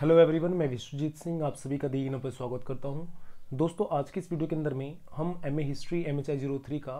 hello everyone मैं विश्वजीत सिंह आप सभी का दी पर स्वागत करता हूं दोस्तों आज की इस वीडियो के अंदर में हम M A history M H I zero three का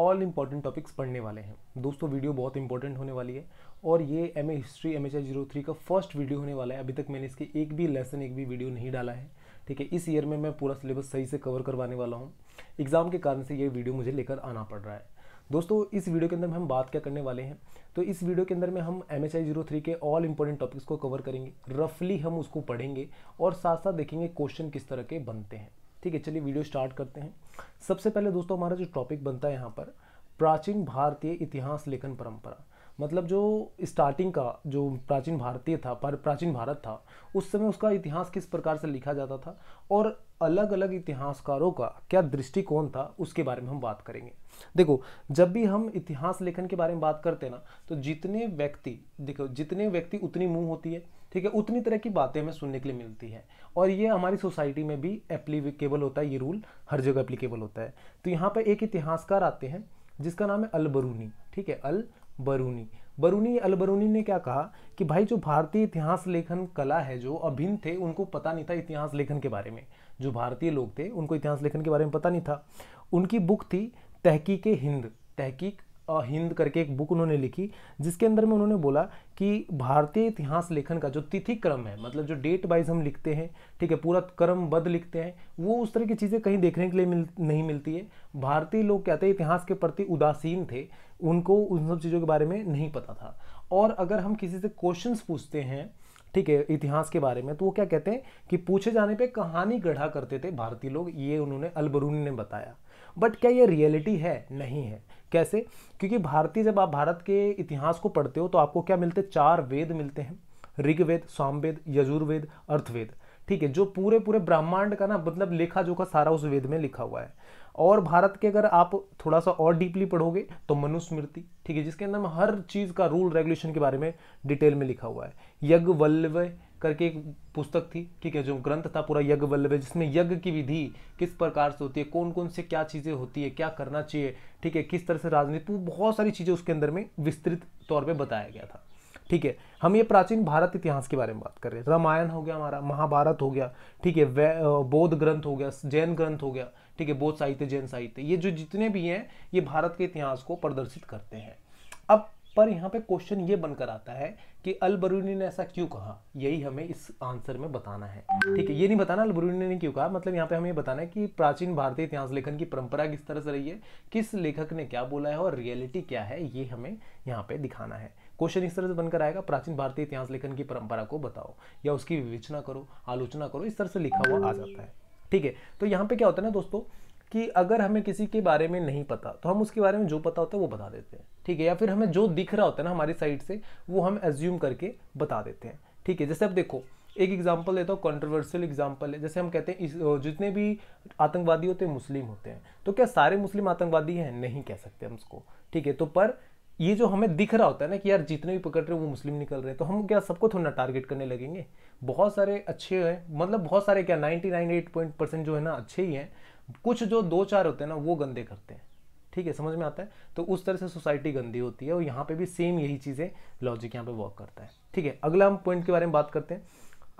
ऑल इम्पॉर्टेंट टॉपिक्स पढ़ने वाले हैं दोस्तों वीडियो बहुत इंपॉर्टेंट होने वाली है और ये M A history M H I zero three का फर्स्ट वीडियो होने वाला है अभी तक मैंने इसके एक भी लेसन एक भी वीडियो नहीं डाला है ठीक है इस ईयर में मैं पूरा सिलेबस सही से कवर करवाने वाला हूँ एग्ज़ाम के कारण से ये वीडियो मुझे लेकर आना पड़ रहा है दोस्तों इस वीडियो के अंदर में हम बात क्या करने वाले हैं तो इस वीडियो के अंदर में हम M H I zero three के ऑल इंपॉर्टेंट टॉपिक्स को कवर करेंगे रफली हम उसको पढ़ेंगे और साथ साथ देखेंगे क्वेश्चन किस तरह के बनते हैं ठीक है चलिए वीडियो स्टार्ट करते हैं सबसे पहले दोस्तों हमारा जो टॉपिक बनता है यहाँ पर प्राचीन भारतीय इतिहास लेखन परंपरा मतलब जो स्टार्टिंग का जो प्राचीन भारतीय था पर प्राचीन भारत था उस समय उसका इतिहास किस प्रकार से लिखा जाता था और अलग अलग इतिहासकारों का क्या दृष्टिकोण था उसके बारे में हम बात करेंगे देखो जब भी हम इतिहास लेखन के बारे में बात करते हैं ना तो जितने व्यक्ति देखो जितने व्यक्ति उतनी मुंह होती है ठीक है उतनी तरह की बातें हमें सुनने के लिए मिलती है और ये हमारी सोसाइटी में भी एप्लीकेबल होता है ये रूल हर जगह एप्लीकेबल होता है तो यहाँ पर एक इतिहासकार आते हैं जिसका नाम है अल बरूनी ठीक है अल बरूनी बरूनी अल बरूनी ने क्या कहा कि भाई जो भारतीय इतिहास लेखन कला है जो अभिन्न थे उनको पता नहीं था इतिहास लेखन के बारे में जो भारतीय लोग थे उनको इतिहास लेखन के बारे में पता नहीं था उनकी बुक थी तहकीक हिंद तहकीक हिंद करके एक बुक उन्होंने लिखी जिसके अंदर में उन्होंने बोला कि भारतीय इतिहास लेखन का जो तिथि क्रम है मतलब जो डेट वाइज हम लिखते हैं ठीक है पूरा बद लिखते हैं वो उस तरह की चीज़ें कहीं देखने के लिए मिल नहीं मिलती है भारतीय लोग कहते हैं इतिहास के प्रति उदासीन थे उनको उन सब चीज़ों के बारे में नहीं पता था और अगर हम किसी से क्वेश्चंस पूछते हैं ठीक है इतिहास के बारे में तो वो क्या कहते हैं कि पूछे जाने पे कहानी गढ़ा करते थे भारतीय लोग ये उन्होंने अलबरूनी ने बताया बट क्या ये रियलिटी है नहीं है कैसे क्योंकि भारतीय जब आप भारत के इतिहास को पढ़ते हो तो आपको क्या मिलते चार वेद मिलते हैं ऋग्वेद सामवेद यजुर्वेद अर्थवेद ठीक है जो पूरे पूरे ब्रह्मांड का ना मतलब लेखा जोखा सारा उस वेद में लिखा हुआ है और भारत के अगर आप थोड़ा सा और डीपली पढ़ोगे तो मनुस्मृति ठीक है जिसके अंदर हर चीज़ का रूल रेगुलेशन के बारे में डिटेल में लिखा हुआ है यज्ञ वल्लव करके एक पुस्तक थी ठीक है जो ग्रंथ था पूरा यज्ञ वल्लभ जिसमें यज्ञ की विधि किस प्रकार से होती है कौन कौन से क्या चीज़ें होती है क्या करना चाहिए ठीक है किस तरह से राजनीति बहुत सारी चीज़ें उसके अंदर में विस्तृत तौर पर बताया गया था ठीक है हम ये प्राचीन भारत इतिहास के बारे में बात कर रहे हैं रामायण हो गया हमारा महाभारत हो गया ठीक है बौद्ध ग्रंथ हो गया जैन ग्रंथ हो गया ठीक है बौद्ध साहित्य जैन साहित्य ये जो जितने भी हैं ये भारत के इतिहास को प्रदर्शित करते हैं अब पर यहाँ पे क्वेश्चन ये बनकर आता है कि अल बरूनी ने ऐसा क्यों कहा यही हमें इस आंसर में बताना है ठीक है ये नहीं बताना अल बरूनी ने क्यों कहा मतलब यहाँ पे हमें बताना है कि प्राचीन भारतीय इतिहास लेखन की परंपरा किस तरह से रही है किस लेखक ने क्या बोला है और रियलिटी क्या है ये हमें यहाँ पे दिखाना है क्वेश्चन इस तरह से बनकर आएगा प्राचीन भारतीय इतिहास लेखन की परंपरा को बताओ या उसकी विवेचना करो आलोचना करो इस तरह से लिखा हुआ आ जाता है ठीक है तो यहाँ पे क्या होता है ना दोस्तों कि अगर हमें किसी के बारे में नहीं पता तो हम उसके बारे में जो पता होता है वो बता देते हैं ठीक है या फिर हमें जो दिख रहा होता है ना हमारी साइड से वो हम एज्यूम करके बता देते हैं ठीक है जैसे अब देखो एक एग्जाम्पल देता हूँ कॉन्ट्रोवर्सियल एग्जाम्पल है जैसे हम कहते हैं इस, जितने भी आतंकवादी होते हैं मुस्लिम होते हैं तो क्या सारे मुस्लिम आतंकवादी हैं नहीं कह सकते हम उसको ठीक है तो पर ये जो हमें दिख रहा होता है ना कि यार जितने भी पकड़ रहे हैं वो मुस्लिम निकल रहे हैं तो हम क्या सबको थोड़ा टारगेट करने लगेंगे बहुत सारे अच्छे हैं मतलब बहुत सारे क्या ninety nine eight point percent जो है ना अच्छे ही हैं कुछ जो दो चार होते हैं ना वो गंदे करते हैं ठीक है समझ में आता है तो उस तरह से सोसाइटी गंदी होती है और यहाँ पे भी सेम यही चीज़ें लॉजिक यहाँ पे वर्क करता है ठीक है अगला हम पॉइंट के बारे में बात करते हैं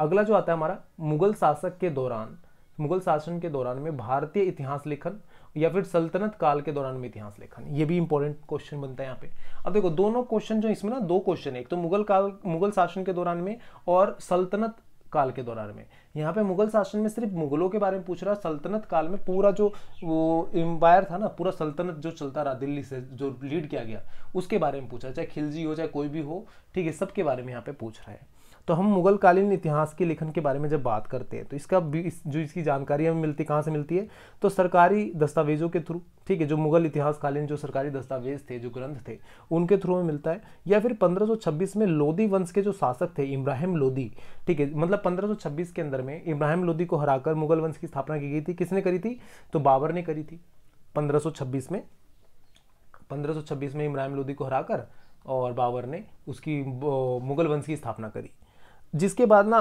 अगला जो आता है हमारा मुगल शासक के दौरान मुगल शासन के दौरान में भारतीय इतिहास लेखन या फिर सल्तनत काल के दौरान में इतिहास लेखन ये भी इंपॉर्टेंट क्वेश्चन बनता है यहाँ पे अब देखो दोनों क्वेश्चन जो इसमें ना दो क्वेश्चन है एक तो मुगल काल मुगल शासन के दौरान में और सल्तनत काल के दौरान में यहाँ पे मुगल शासन में सिर्फ मुगलों के बारे में पूछ रहा सल्तनत काल में पूरा जो वो एम्पायर था ना पूरा सल्तनत जो चलता रहा दिल्ली से जो लीड किया गया उसके बारे में पूछ रहा है चाहे खिलजी हो चाहे कोई भी हो ठीक है सबके बारे में यहाँ पे पूछ रहा है तो हम मुगल कालीन इतिहास के लेखन के बारे में जब बात करते हैं तो इसका जो इसकी जानकारी हमें मिलती कहाँ से मिलती है तो सरकारी दस्तावेजों के थ्रू ठीक है जो मुगल इतिहास कालीन जो सरकारी दस्तावेज थे जो ग्रंथ थे उनके थ्रू में मिलता है या फिर 1526 में लोदी वंश के जो शासक थे इब्राहिम लोदी ठीक है मतलब 1526 के अंदर में इब्राहिम लोदी को हराकर मुगल वंश की स्थापना की गई थी किसने करी थी तो बाबर ने करी थी 1526 में 1526 में इब्राहिम लोदी को हराकर और बाबर ने उसकी मुगल वंश की स्थापना करी जिसके बाद ना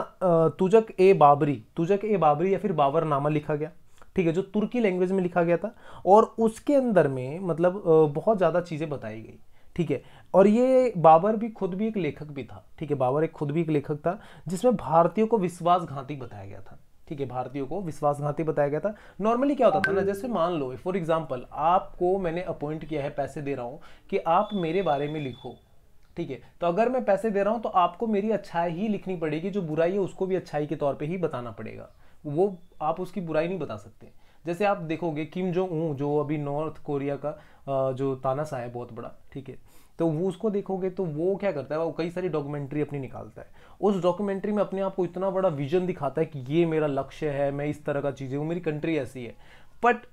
तुजक ए बाबरी तुजक ए बाबरी या फिर बाबर नामा लिखा गया ठीक है जो तुर्की लैंग्वेज में लिखा गया था और उसके अंदर में मतलब बहुत ज़्यादा चीज़ें बताई गई ठीक है और ये बाबर भी खुद भी एक लेखक भी था ठीक है बाबर एक खुद भी एक लेखक था जिसमें भारतीयों को विश्वासघाती बताया गया था ठीक है भारतीयों को विश्वासघाती बताया गया था नॉर्मली क्या होता था ना जैसे मान लो फॉर एग्जाम्पल आपको मैंने अपॉइंट किया है पैसे दे रहा हूँ कि आप मेरे बारे में लिखो ठीक है तो अगर मैं पैसे दे रहा हूँ तो आपको मेरी अच्छाई ही लिखनी पड़ेगी जो बुराई है उसको भी अच्छाई के तौर पर ही बताना पड़ेगा वो आप उसकी बुराई नहीं बता सकते जैसे आप देखोगे किम जो ऊँ जो अभी नॉर्थ कोरिया का जो तानाशाह है बहुत बड़ा ठीक है तो वो उसको देखोगे तो वो क्या करता है वो कई सारी डॉक्यूमेंट्री अपनी निकालता है उस डॉक्यूमेंट्री में अपने आप को इतना बड़ा विजन दिखाता है कि ये मेरा लक्ष्य है मैं इस तरह का चीज़ें हूँ मेरी कंट्री ऐसी है बट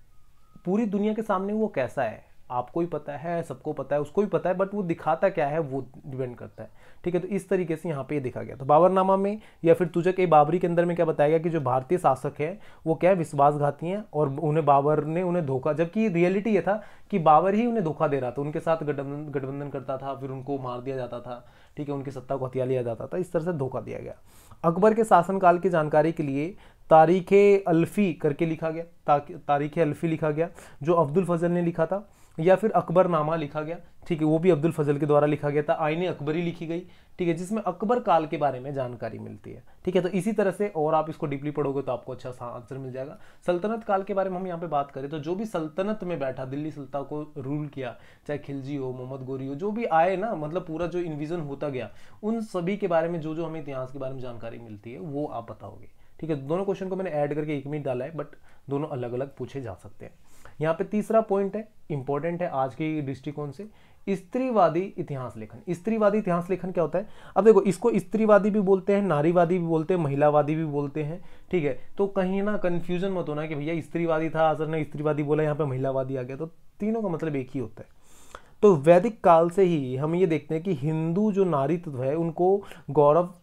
पूरी दुनिया के सामने वो कैसा है आपको ही पता है सबको पता है उसको भी पता है बट वो दिखाता क्या है वो डिपेंड करता है ठीक है तो इस तरीके से यहाँ पे ये देखा गया तो बाबरनामा में या फिर तुझक ए बाबरी के अंदर में क्या बताया गया कि जो भारतीय शासक है वो क्या है विश्वासघाती हैं और उन्हें बाबर ने उन्हें धोखा जबकि रियलिटी ये था कि बाबर ही उन्हें धोखा दे रहा था उनके साथ गठबंधन गठबंधन करता था फिर उनको मार दिया जाता था ठीक है उनकी सत्ता को हथिया लिया जाता था इस तरह से धोखा दिया गया अकबर के शासनकाल की जानकारी के लिए तारीख अल्फ़ी करके लिखा गया तारीख अल्फ़ी लिखा गया जो अब्दुल फजल ने लिखा था या फिर अकबरनामा लिखा गया ठीक है वो भी अब्दुल फजल के द्वारा लिखा गया था आईने अकबरी लिखी गई ठीक है जिसमें अकबर काल के बारे में जानकारी मिलती है ठीक है तो इसी तरह से और आप इसको डीपली पढ़ोगे तो आपको अच्छा सा आंसर मिल जाएगा सल्तनत काल के बारे में हम यहाँ पे बात करें तो जो भी सल्तनत में बैठा दिल्ली सुल्ता को रूल किया चाहे खिलजी हो मोहम्मद गोरी हो जो भी आए ना मतलब पूरा जो इन्विजन होता गया उन सभी के बारे में जो जो हमें इतिहास के बारे में जानकारी मिलती है वो आप बताओगे ठीक है दोनों क्वेश्चन को मैंने ऐड करके एक मिनट डाला है बट दोनों अलग अलग पूछे जा सकते हैं यहाँ पे तीसरा पॉइंट है इंपॉर्टेंट है आज के दृष्टिकोण से स्त्रीवादी इतिहास लेखन स्त्रीवादी इतिहास लेखन क्या होता है अब देखो इसको स्त्रीवादी भी बोलते हैं नारीवादी भी बोलते हैं महिलावादी भी बोलते हैं ठीक है तो कहीं ना कन्फ्यूजन मत होना कि भैया स्त्रीवादी था असर ने स्त्रीवादी बोला यहाँ पे महिलावादी आ गया तो तीनों का मतलब एक ही होता है तो वैदिक काल से ही हम ये देखते हैं कि हिंदू जो नारी तत्व है उनको गौरव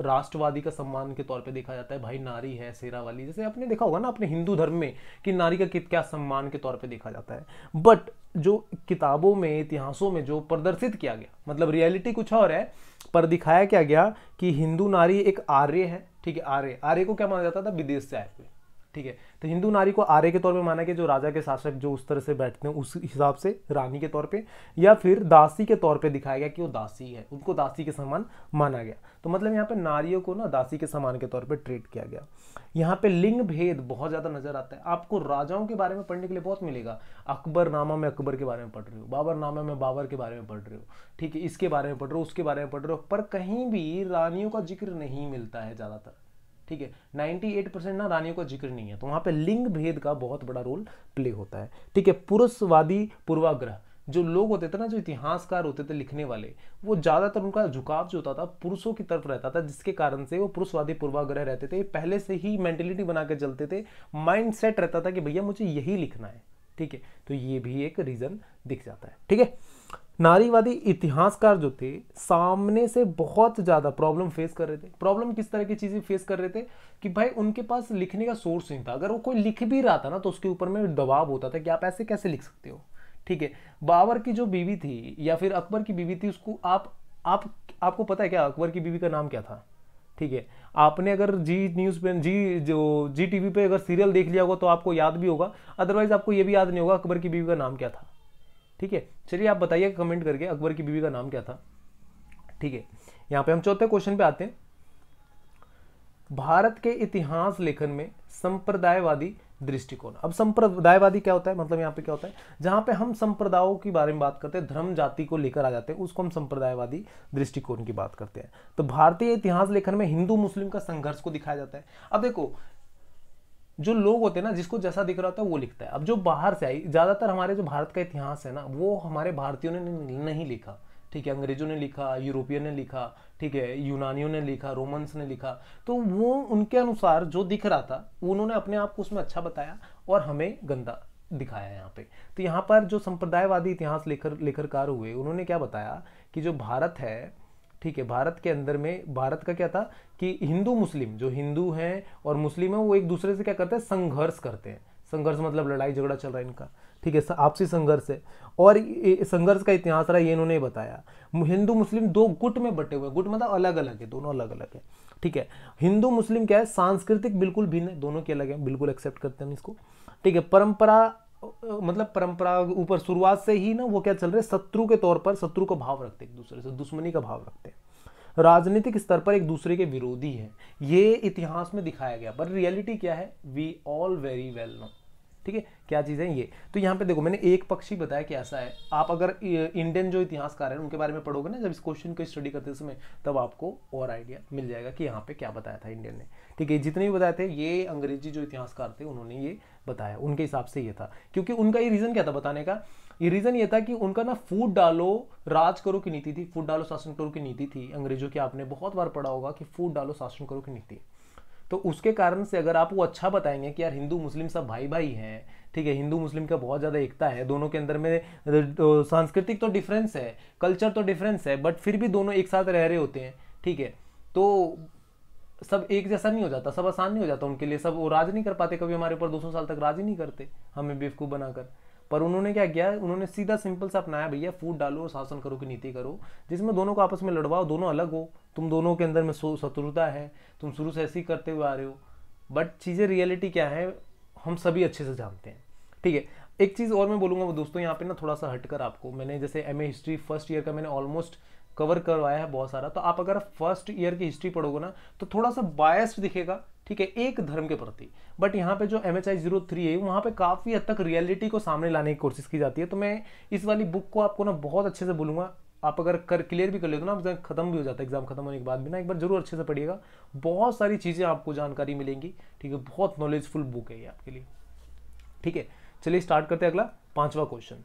राष्ट्रवादी का सम्मान के तौर पे देखा जाता है भाई नारी है सेरा वाली जैसे आपने देखा होगा ना अपने हिंदू धर्म में कि नारी का कित क्या सम्मान के तौर पे देखा जाता है बट जो किताबों में इतिहासों में जो प्रदर्शित किया गया मतलब रियलिटी कुछ और है पर दिखाया क्या गया कि हिंदू नारी एक आर्य है ठीक है आर्य आर्य को क्या माना जाता था विदेश से आए हुए ठीक है तो हिंदू नारी को आर्य के तौर पे माना गया जो राजा के शासक जो उस तरह से बैठते हैं उस हिसाब से रानी के तौर पे या फिर दासी के तौर पे दिखाया गया कि वो दासी है उनको दासी के समान माना गया तो मतलब यहाँ पे नारियों को ना दासी के समान के तौर पे ट्रीट किया गया यहाँ पे लिंग भेद बहुत ज़्यादा नजर आता है आपको राजाओं के बारे में पढ़ने के लिए बहुत मिलेगा अकबर नामा में अकबर के बारे में पढ़ रहे हो बाबर नामा में बाबर के बारे में पढ़ रहे हो ठीक है इसके बारे में पढ़ रहे हो उसके बारे में पढ़ रहे हो पर कहीं भी रानियों का जिक्र नहीं मिलता है ज़्यादातर ठीक है 98 परसेंट ना रानियों का जिक्र नहीं है तो वहां पे लिंग भेद का बहुत बड़ा रोल प्ले होता है ठीक है पुरुषवादी पूर्वाग्रह जो लोग होते थे ना जो इतिहासकार होते थे लिखने वाले वो ज़्यादातर उनका झुकाव जो होता था पुरुषों की तरफ रहता था जिसके कारण से वो पुरुषवादी पूर्वाग्रह रहते थे पहले से ही मेंटेलिटी बनाकर चलते थे माइंड रहता था कि भैया मुझे यही लिखना है ठीक है तो ये भी एक रीज़न दिख जाता है ठीक है नारीवादी इतिहासकार जो थे सामने से बहुत ज़्यादा प्रॉब्लम फेस कर रहे थे प्रॉब्लम किस तरह की चीज़ें फेस कर रहे थे कि भाई उनके पास लिखने का सोर्स नहीं था अगर वो कोई लिख भी रहा था ना तो उसके ऊपर में दबाव होता था कि आप ऐसे कैसे लिख सकते हो ठीक है बाबर की जो बीवी थी या फिर अकबर की बीवी थी उसको आप आप आपको पता है क्या अकबर की बीवी का नाम क्या था ठीक है आपने अगर जी न्यूज़ पे जी जो जी टीवी पे अगर सीरियल देख लिया होगा तो आपको याद भी होगा अदरवाइज आपको ये भी याद नहीं होगा अकबर की बीवी का नाम क्या था ठीक है चलिए आप बताइए कमेंट करके अकबर की बीवी का नाम क्या था ठीक है यहाँ पे हम चौथे क्वेश्चन पे आते हैं भारत के इतिहास लेखन में संप्रदायवादी दृष्टिकोण अब संप्रदायवादी क्या होता है मतलब यहाँ पे क्या होता है जहां पे हम संप्रदायों के बारे में बात करते हैं धर्म जाति को लेकर आ जाते हैं उसको हम संप्रदायवादी दृष्टिकोण की बात करते हैं तो भारतीय इतिहास लेखन में हिंदू मुस्लिम का संघर्ष को दिखाया जाता है अब देखो जो लोग होते हैं ना जिसको जैसा दिख रहा होता है वो लिखता है अब जो बाहर से आई ज़्यादातर हमारे जो भारत का इतिहास है ना वो हमारे भारतीयों ने नहीं लिखा ठीक है अंग्रेजों ने लिखा यूरोपियन ने लिखा ठीक है यूनानियों ने लिखा रोमन्स ने लिखा तो वो उनके अनुसार जो दिख रहा था उन्होंने अपने आप को उसमें अच्छा बताया और हमें गंदा दिखाया यहाँ पे तो यहाँ पर जो संप्रदायवादी इतिहास लेखर लेखरकार हुए उन्होंने क्या बताया कि जो भारत है ठीक है भारत के अंदर में भारत का क्या था कि हिंदू मुस्लिम जो हिंदू हैं और मुस्लिम है वो एक दूसरे से क्या करते हैं संघर्ष करते हैं संघर्ष मतलब लड़ाई झगड़ा चल रहा है इनका ठीक है आपसी संघर्ष है और संघर्ष का इतिहास रहा ये इन्होंने बताया हिंदू मुस्लिम दो गुट में बटे हुए गुट मतलब अलग अलग है दोनों अलग अलग है ठीक है हिंदू मुस्लिम क्या है सांस्कृतिक बिल्कुल भिन्न है दोनों के अलग है बिल्कुल एक्सेप्ट करते हैं हम इसको ठीक है परंपरा मतलब परंपरा ऊपर शुरुआत से ही ना वो क्या चल रहे शत्रु के तौर पर शत्रु का भाव रखते एक दूसरे से दुश्मनी का भाव रखते हैं राजनीतिक स्तर पर एक दूसरे के विरोधी है ये इतिहास में दिखाया गया पर रियलिटी क्या है we all very well know ठीक है क्या चीज़ है ये तो यहाँ पे देखो मैंने एक पक्ष ही बताया कि ऐसा है आप अगर इंडियन जो इतिहासकार हैं उनके बारे में पढ़ोगे ना जब इस क्वेश्चन को स्टडी करते समय तब आपको और आइडिया मिल जाएगा कि यहाँ पे क्या बताया था इंडियन ने ठीक है जितने भी बताए थे ये अंग्रेजी जो इतिहासकार थे उन्होंने ये बताया उनके हिसाब से ये था क्योंकि उनका ये रीज़न क्या था बताने का ये रीज़न ये था कि उनका ना फूड डालो राज करो की नीति थी फूड डालो शासन करो की नीति थी अंग्रेजों की आपने बहुत बार पढ़ा होगा कि फूड डालो शासन करो की नीति तो उसके कारण से अगर आप वो अच्छा बताएंगे कि यार हिंदू मुस्लिम सब भाई भाई हैं ठीक है हिंदू मुस्लिम का बहुत ज़्यादा एकता है दोनों के अंदर में तो सांस्कृतिक तो डिफरेंस है कल्चर तो डिफरेंस है बट फिर भी दोनों एक साथ रह रहे होते हैं ठीक है तो सब एक जैसा नहीं हो जाता सब आसान नहीं हो जाता उनके लिए सब वो राज नहीं कर पाते कभी हमारे ऊपर दो सौ साल तक राज ही नहीं करते हमें बेवकूफ़ बनाकर पर उन्होंने क्या किया उन्होंने सीधा सिंपल सा अपनाया भैया फूट डालो और शासन करो की नीति करो जिसमें दोनों को आपस में लड़वाओ दोनों अलग हो तुम दोनों के अंदर में शत्रुता है तुम शुरू से ऐसे ही करते हुए आ रहे हो बट चीज़ें रियलिटी क्या है हम सभी अच्छे से जानते हैं ठीक है एक चीज़ और मैं बोलूँगा वो दोस्तों यहाँ पे ना थोड़ा सा हटकर आपको मैंने जैसे एम हिस्ट्री फर्स्ट ईयर का मैंने ऑलमोस्ट कवर करवाया है बहुत सारा तो आप अगर फर्स्ट ईयर की हिस्ट्री पढ़ोगे ना तो थोड़ा सा बायस दिखेगा ठीक है एक धर्म के प्रति बट यहाँ पे जो M H I zero three है वहाँ पे काफ़ी हद तक रियलिटी को सामने लाने की कोशिश की जाती है तो मैं इस वाली बुक को आपको ना बहुत अच्छे से बोलूँगा आप अगर कर क्लियर भी कर लेते हो ना खत्म भी हो जाता है एग्जाम खत्म होने के बाद भी ना एक बार जरूर अच्छे से पढ़िएगा बहुत सारी चीज़ें आपको जानकारी मिलेंगी ठीक है बहुत नॉलेजफुल बुक है ये आपके लिए ठीक है चलिए स्टार्ट करते हैं अगला पांचवा क्वेश्चन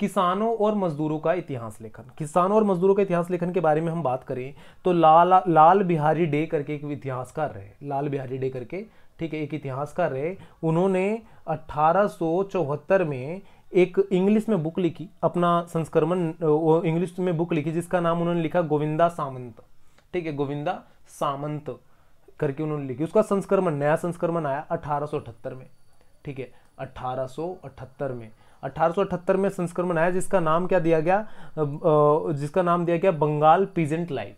किसानों और मजदूरों का इतिहास लेखन किसानों और मजदूरों का इतिहास लेखन के बारे में हम बात करें तो लाल लाल बिहारी डे करके एक इतिहासकार रहे लाल बिहारी डे करके ठीक है एक इतिहासकार रहे उन्होंने अट्ठारह में एक इंग्लिश में बुक लिखी अपना संस्करण इंग्लिश में बुक लिखी जिसका नाम उन्होंने लिखा गोविंदा सामंत ठीक है गोविंदा सामंत करके उन्होंने लिखी उसका संस्करण नया संस्करण आया अठारह में ठीक है अठारह में अठारह में संस्करण आया जिसका नाम क्या दिया गया जिसका नाम दिया गया Bengal peasant life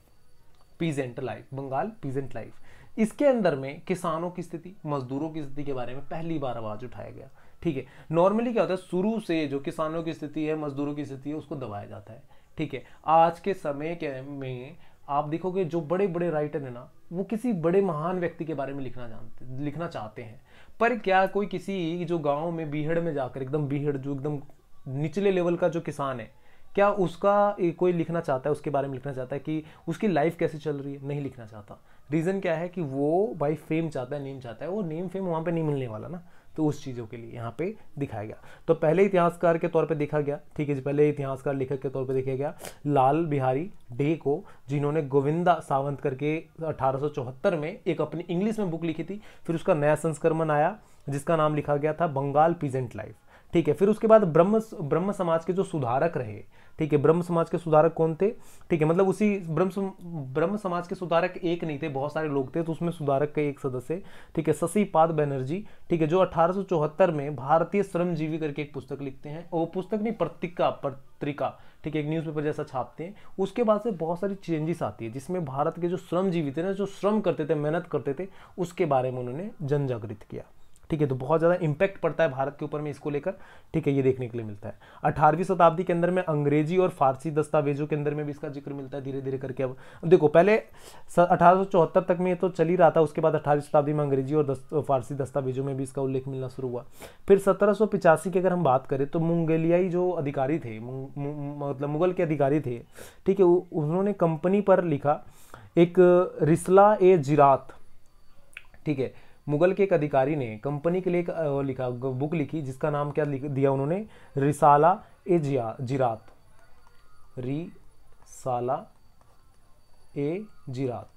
peasant life Bengal peasant life इसके अंदर में किसानों की स्थिति मजदूरों की स्थिति के बारे में पहली बार आवाज उठाया गया ठीक है नॉर्मली क्या होता है शुरू से जो किसानों की स्थिति है मजदूरों की स्थिति है उसको दबाया जाता है ठीक है आज के समय के में आप देखोगे जो बड़े बड़े राइटर हैं ना वो किसी बड़े महान व्यक्ति के बारे में लिखना जानते लिखना चाहते हैं पर क्या कोई किसी जो गांव में बीहड़ में जाकर एकदम बीहड़ जो एकदम निचले लेवल का जो किसान है क्या उसका कोई लिखना चाहता है उसके बारे में लिखना चाहता है कि उसकी लाइफ कैसे चल रही है नहीं लिखना चाहता रीज़न क्या है कि वो भाई फेम चाहता है नेम चाहता है वो नेम फेम वहाँ पे नहीं मिलने वाला ना तो उस चीज़ों के लिए यहाँ पे दिखाया गया तो पहले इतिहासकार के तौर पे देखा गया ठीक है जी पहले इतिहासकार लेखक के तौर पे देखा गया लाल बिहारी डे को जिन्होंने गोविंदा सावंत करके अठारह में एक अपनी इंग्लिश में बुक लिखी थी फिर उसका नया संस्करण आया जिसका नाम लिखा गया था बंगाल पीजेंट लाइफ ठीक है फिर उसके बाद ब्रह्म ब्रह्म समाज के जो सुधारक रहे ठीक है ब्रह्म समाज के सुधारक कौन थे ठीक है मतलब उसी ब्रह्म ब्रह्म समाज के सुधारक एक नहीं थे बहुत सारे लोग थे तो उसमें सुधारक के एक सदस्य ठीक है शशि पाद बैनर्जी ठीक है जो अठारह में भारतीय श्रमजीवी करके एक पुस्तक लिखते हैं और वो पुस्तक नहीं पत्रिका पत्रिका ठीक है एक न्यूज़पेपर जैसा छापते हैं उसके बाद से बहुत सारी चेंजेस आती है जिसमें भारत के जो श्रमजीवी थे ना जो श्रम करते थे मेहनत करते थे उसके बारे में उन्होंने जनजागृत किया ठीक है तो बहुत ज़्यादा इंपैक्ट पड़ता है भारत के ऊपर में इसको लेकर ठीक है ये देखने के लिए मिलता है अठारहवीं शताब्दी के अंदर में अंग्रेजी और फारसी दस्तावेजों के अंदर में भी इसका जिक्र मिलता है धीरे धीरे करके अब देखो पहले अठारह तक में तो चल ही रहा था उसके बाद अठारहवीं शताब्दी में अंग्रेजी और फारसी दस्तावेजों में भी इसका उल्लेख मिलना शुरू हुआ फिर सत्रह की अगर हम बात करें तो मुंगेलियाई जो अधिकारी थे मतलब मुगल के अधिकारी थे ठीक है उन्होंने कंपनी पर लिखा एक रिसला ए जिरात ठीक है मुगल के एक अधिकारी ने कंपनी के लिए एक लिखा बुक लिखी जिसका नाम क्या दिया उन्होंने रिसाला ए जिया जिरात रिसाला ए जिरात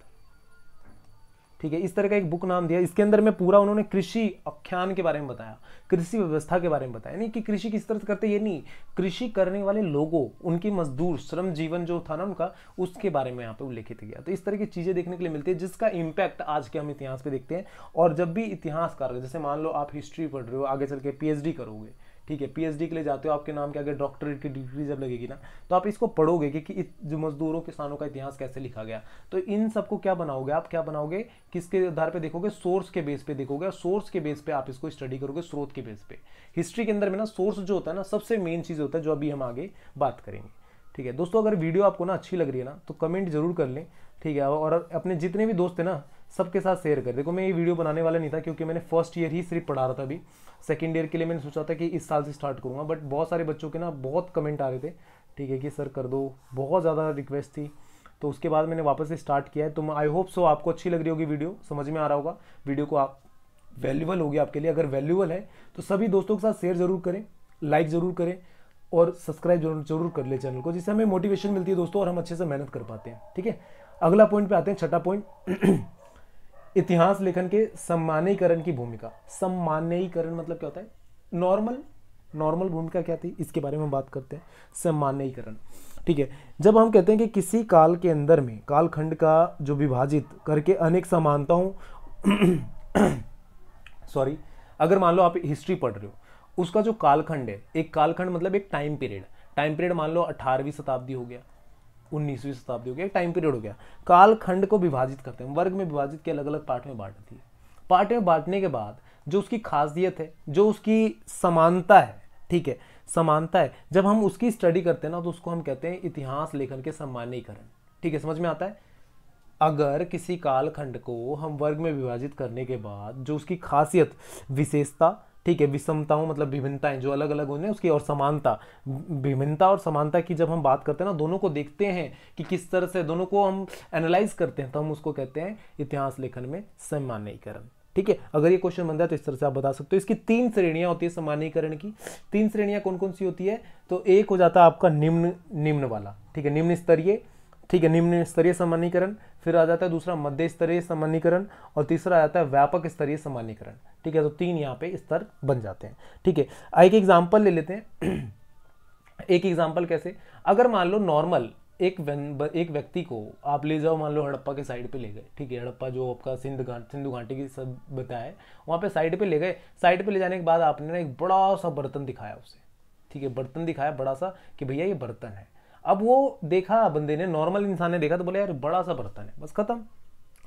ठीक है इस तरह का एक बुक नाम दिया इसके अंदर में पूरा उन्होंने कृषि आख्यान के बारे में बताया कृषि व्यवस्था के बारे में बताया नहीं कि कृषि किस तरह से करते ये नहीं कृषि करने वाले लोगों उनकी मजदूर श्रम जीवन जो था ना उनका उसके बारे में यहाँ पे उल्लेखित किया तो इस तरह की चीज़ें देखने के लिए मिलती है जिसका इम्पैक्ट आज के हम इतिहास पर देखते हैं और जब भी इतिहासकार जैसे मान लो आप हिस्ट्री पढ़ रहे हो आगे चल के पी करोगे ठीक है पीएचडी के लिए जाते हो आपके नाम के अगर डॉक्टरेट की डिग्री जब लगेगी ना तो आप इसको पढ़ोगे कि, कि जो मजदूरों किसानों का इतिहास कैसे लिखा गया तो इन सबको क्या बनाओगे आप क्या बनाओगे किसके आधार पर देखोगे सोर्स के बेस पे देखोगे सोर्स के बेस पे आप इसको स्टडी करोगे स्रोत के बेस पे हिस्ट्री के अंदर में ना सोर्स जो होता है ना सबसे मेन चीज़ होता है जो अभी हम आगे बात करेंगे ठीक है दोस्तों अगर वीडियो आपको ना अच्छी लग रही है ना तो कमेंट जरूर कर लें ठीक है और अपने जितने भी दोस्त हैं ना सबके साथ शेयर कर देखो मैं ये वीडियो बनाने वाला नहीं था क्योंकि मैंने फर्स्ट ईयर ही सिर्फ पढ़ा रहा था अभी सेकेंड ईयर के लिए मैंने सोचा था कि इस साल से स्टार्ट करूँगा बट बहुत सारे बच्चों के ना बहुत कमेंट आ रहे थे ठीक है कि सर कर दो बहुत ज़्यादा रिक्वेस्ट थी तो उसके बाद मैंने वापस से स्टार्ट किया है तो आई होप सो आपको अच्छी लग रही होगी वीडियो समझ में आ रहा होगा वीडियो को आप वैल्यूबल होगी आपके लिए अगर वैल्यूबल है तो सभी दोस्तों के साथ शेयर जरूर करें लाइक ज़रूर करें और सब्सक्राइब जरूर जरूर कर ले चैनल को जिससे हमें मोटिवेशन मिलती है दोस्तों और हम अच्छे से मेहनत कर पाते हैं ठीक है अगला पॉइंट पे आते हैं छठा पॉइंट इतिहास लेखन के सम्मानीकरण की भूमिका सम्मानीकरण मतलब क्या होता है नॉर्मल नॉर्मल भूमिका क्या थी इसके बारे में हम बात करते हैं सम्मानीकरण ठीक है जब हम कहते हैं कि किसी काल के अंदर में कालखंड का जो विभाजित करके अनेक समानताओं सॉरी अगर मान लो आप हिस्ट्री पढ़ रहे हो उसका जो कालखंड है एक कालखंड मतलब एक टाइम पीरियड टाइम पीरियड मान लो अठारहवीं शताब्दी हो गया उन्नीसवीं शताब्दी हो गया टाइम पीरियड हो गया कालखंड को विभाजित करते हैं वर्ग में विभाजित किया अलग अलग पार्ट में बांट देती पार्ट में बांटने के बाद जो उसकी खासियत है जो उसकी समानता है ठीक है समानता है जब हम उसकी स्टडी करते हैं ना तो उसको हम कहते हैं इतिहास लेखन के सम्मानीकरण ठीक है समझ में आता है अगर किसी कालखंड को हम वर्ग में विभाजित करने के बाद जो उसकी खासियत विशेषता ठीक है विषमताओं मतलब विभिन्नताएं जो अलग अलग होने उसकी और समानता विभिन्नता और समानता की जब हम बात करते हैं ना दोनों को देखते हैं कि किस तरह से दोनों को हम एनालाइज करते हैं तो हम उसको कहते हैं इतिहास लेखन में सम्मानीकरण ठीक है अगर ये क्वेश्चन बनता है तो इस तरह से आप बता सकते हो इसकी तीन श्रेणियां होती है सामान्यकरण की तीन श्रेणियां कौन कौन सी होती है तो एक हो जाता है आपका निम्न निम्न वाला ठीक है निम्न स्तरीय ठीक है निम्न स्तरीय सामान्यकरण फिर आ जाता है दूसरा मध्य स्तरीय सामान्यकरण और तीसरा आ जाता है व्यापक स्तरीय सामान्यकरण ठीक है तो तीन यहाँ पे स्तर बन जाते हैं ठीक है एक एग्जाम्पल ले लेते हैं एक एग्जाम्पल कैसे अगर मान लो नॉर्मल एक एक व्यक्ति को आप ले जाओ मान लो हड़प्पा के साइड पे ले गए ठीक है हड़प्पा जो आपका सिंध घाट सिंधु घाटी की सब बताया है वहाँ पे साइड पे ले गए साइड पे ले जाने के बाद आपने ना एक बड़ा सा बर्तन दिखाया उसे ठीक है बर्तन दिखाया बड़ा सा कि भैया ये बर्तन है अब वो देखा बंदे ने नॉर्मल इंसान ने देखा तो बोले यार बड़ा सा बर्तन है बस खत्म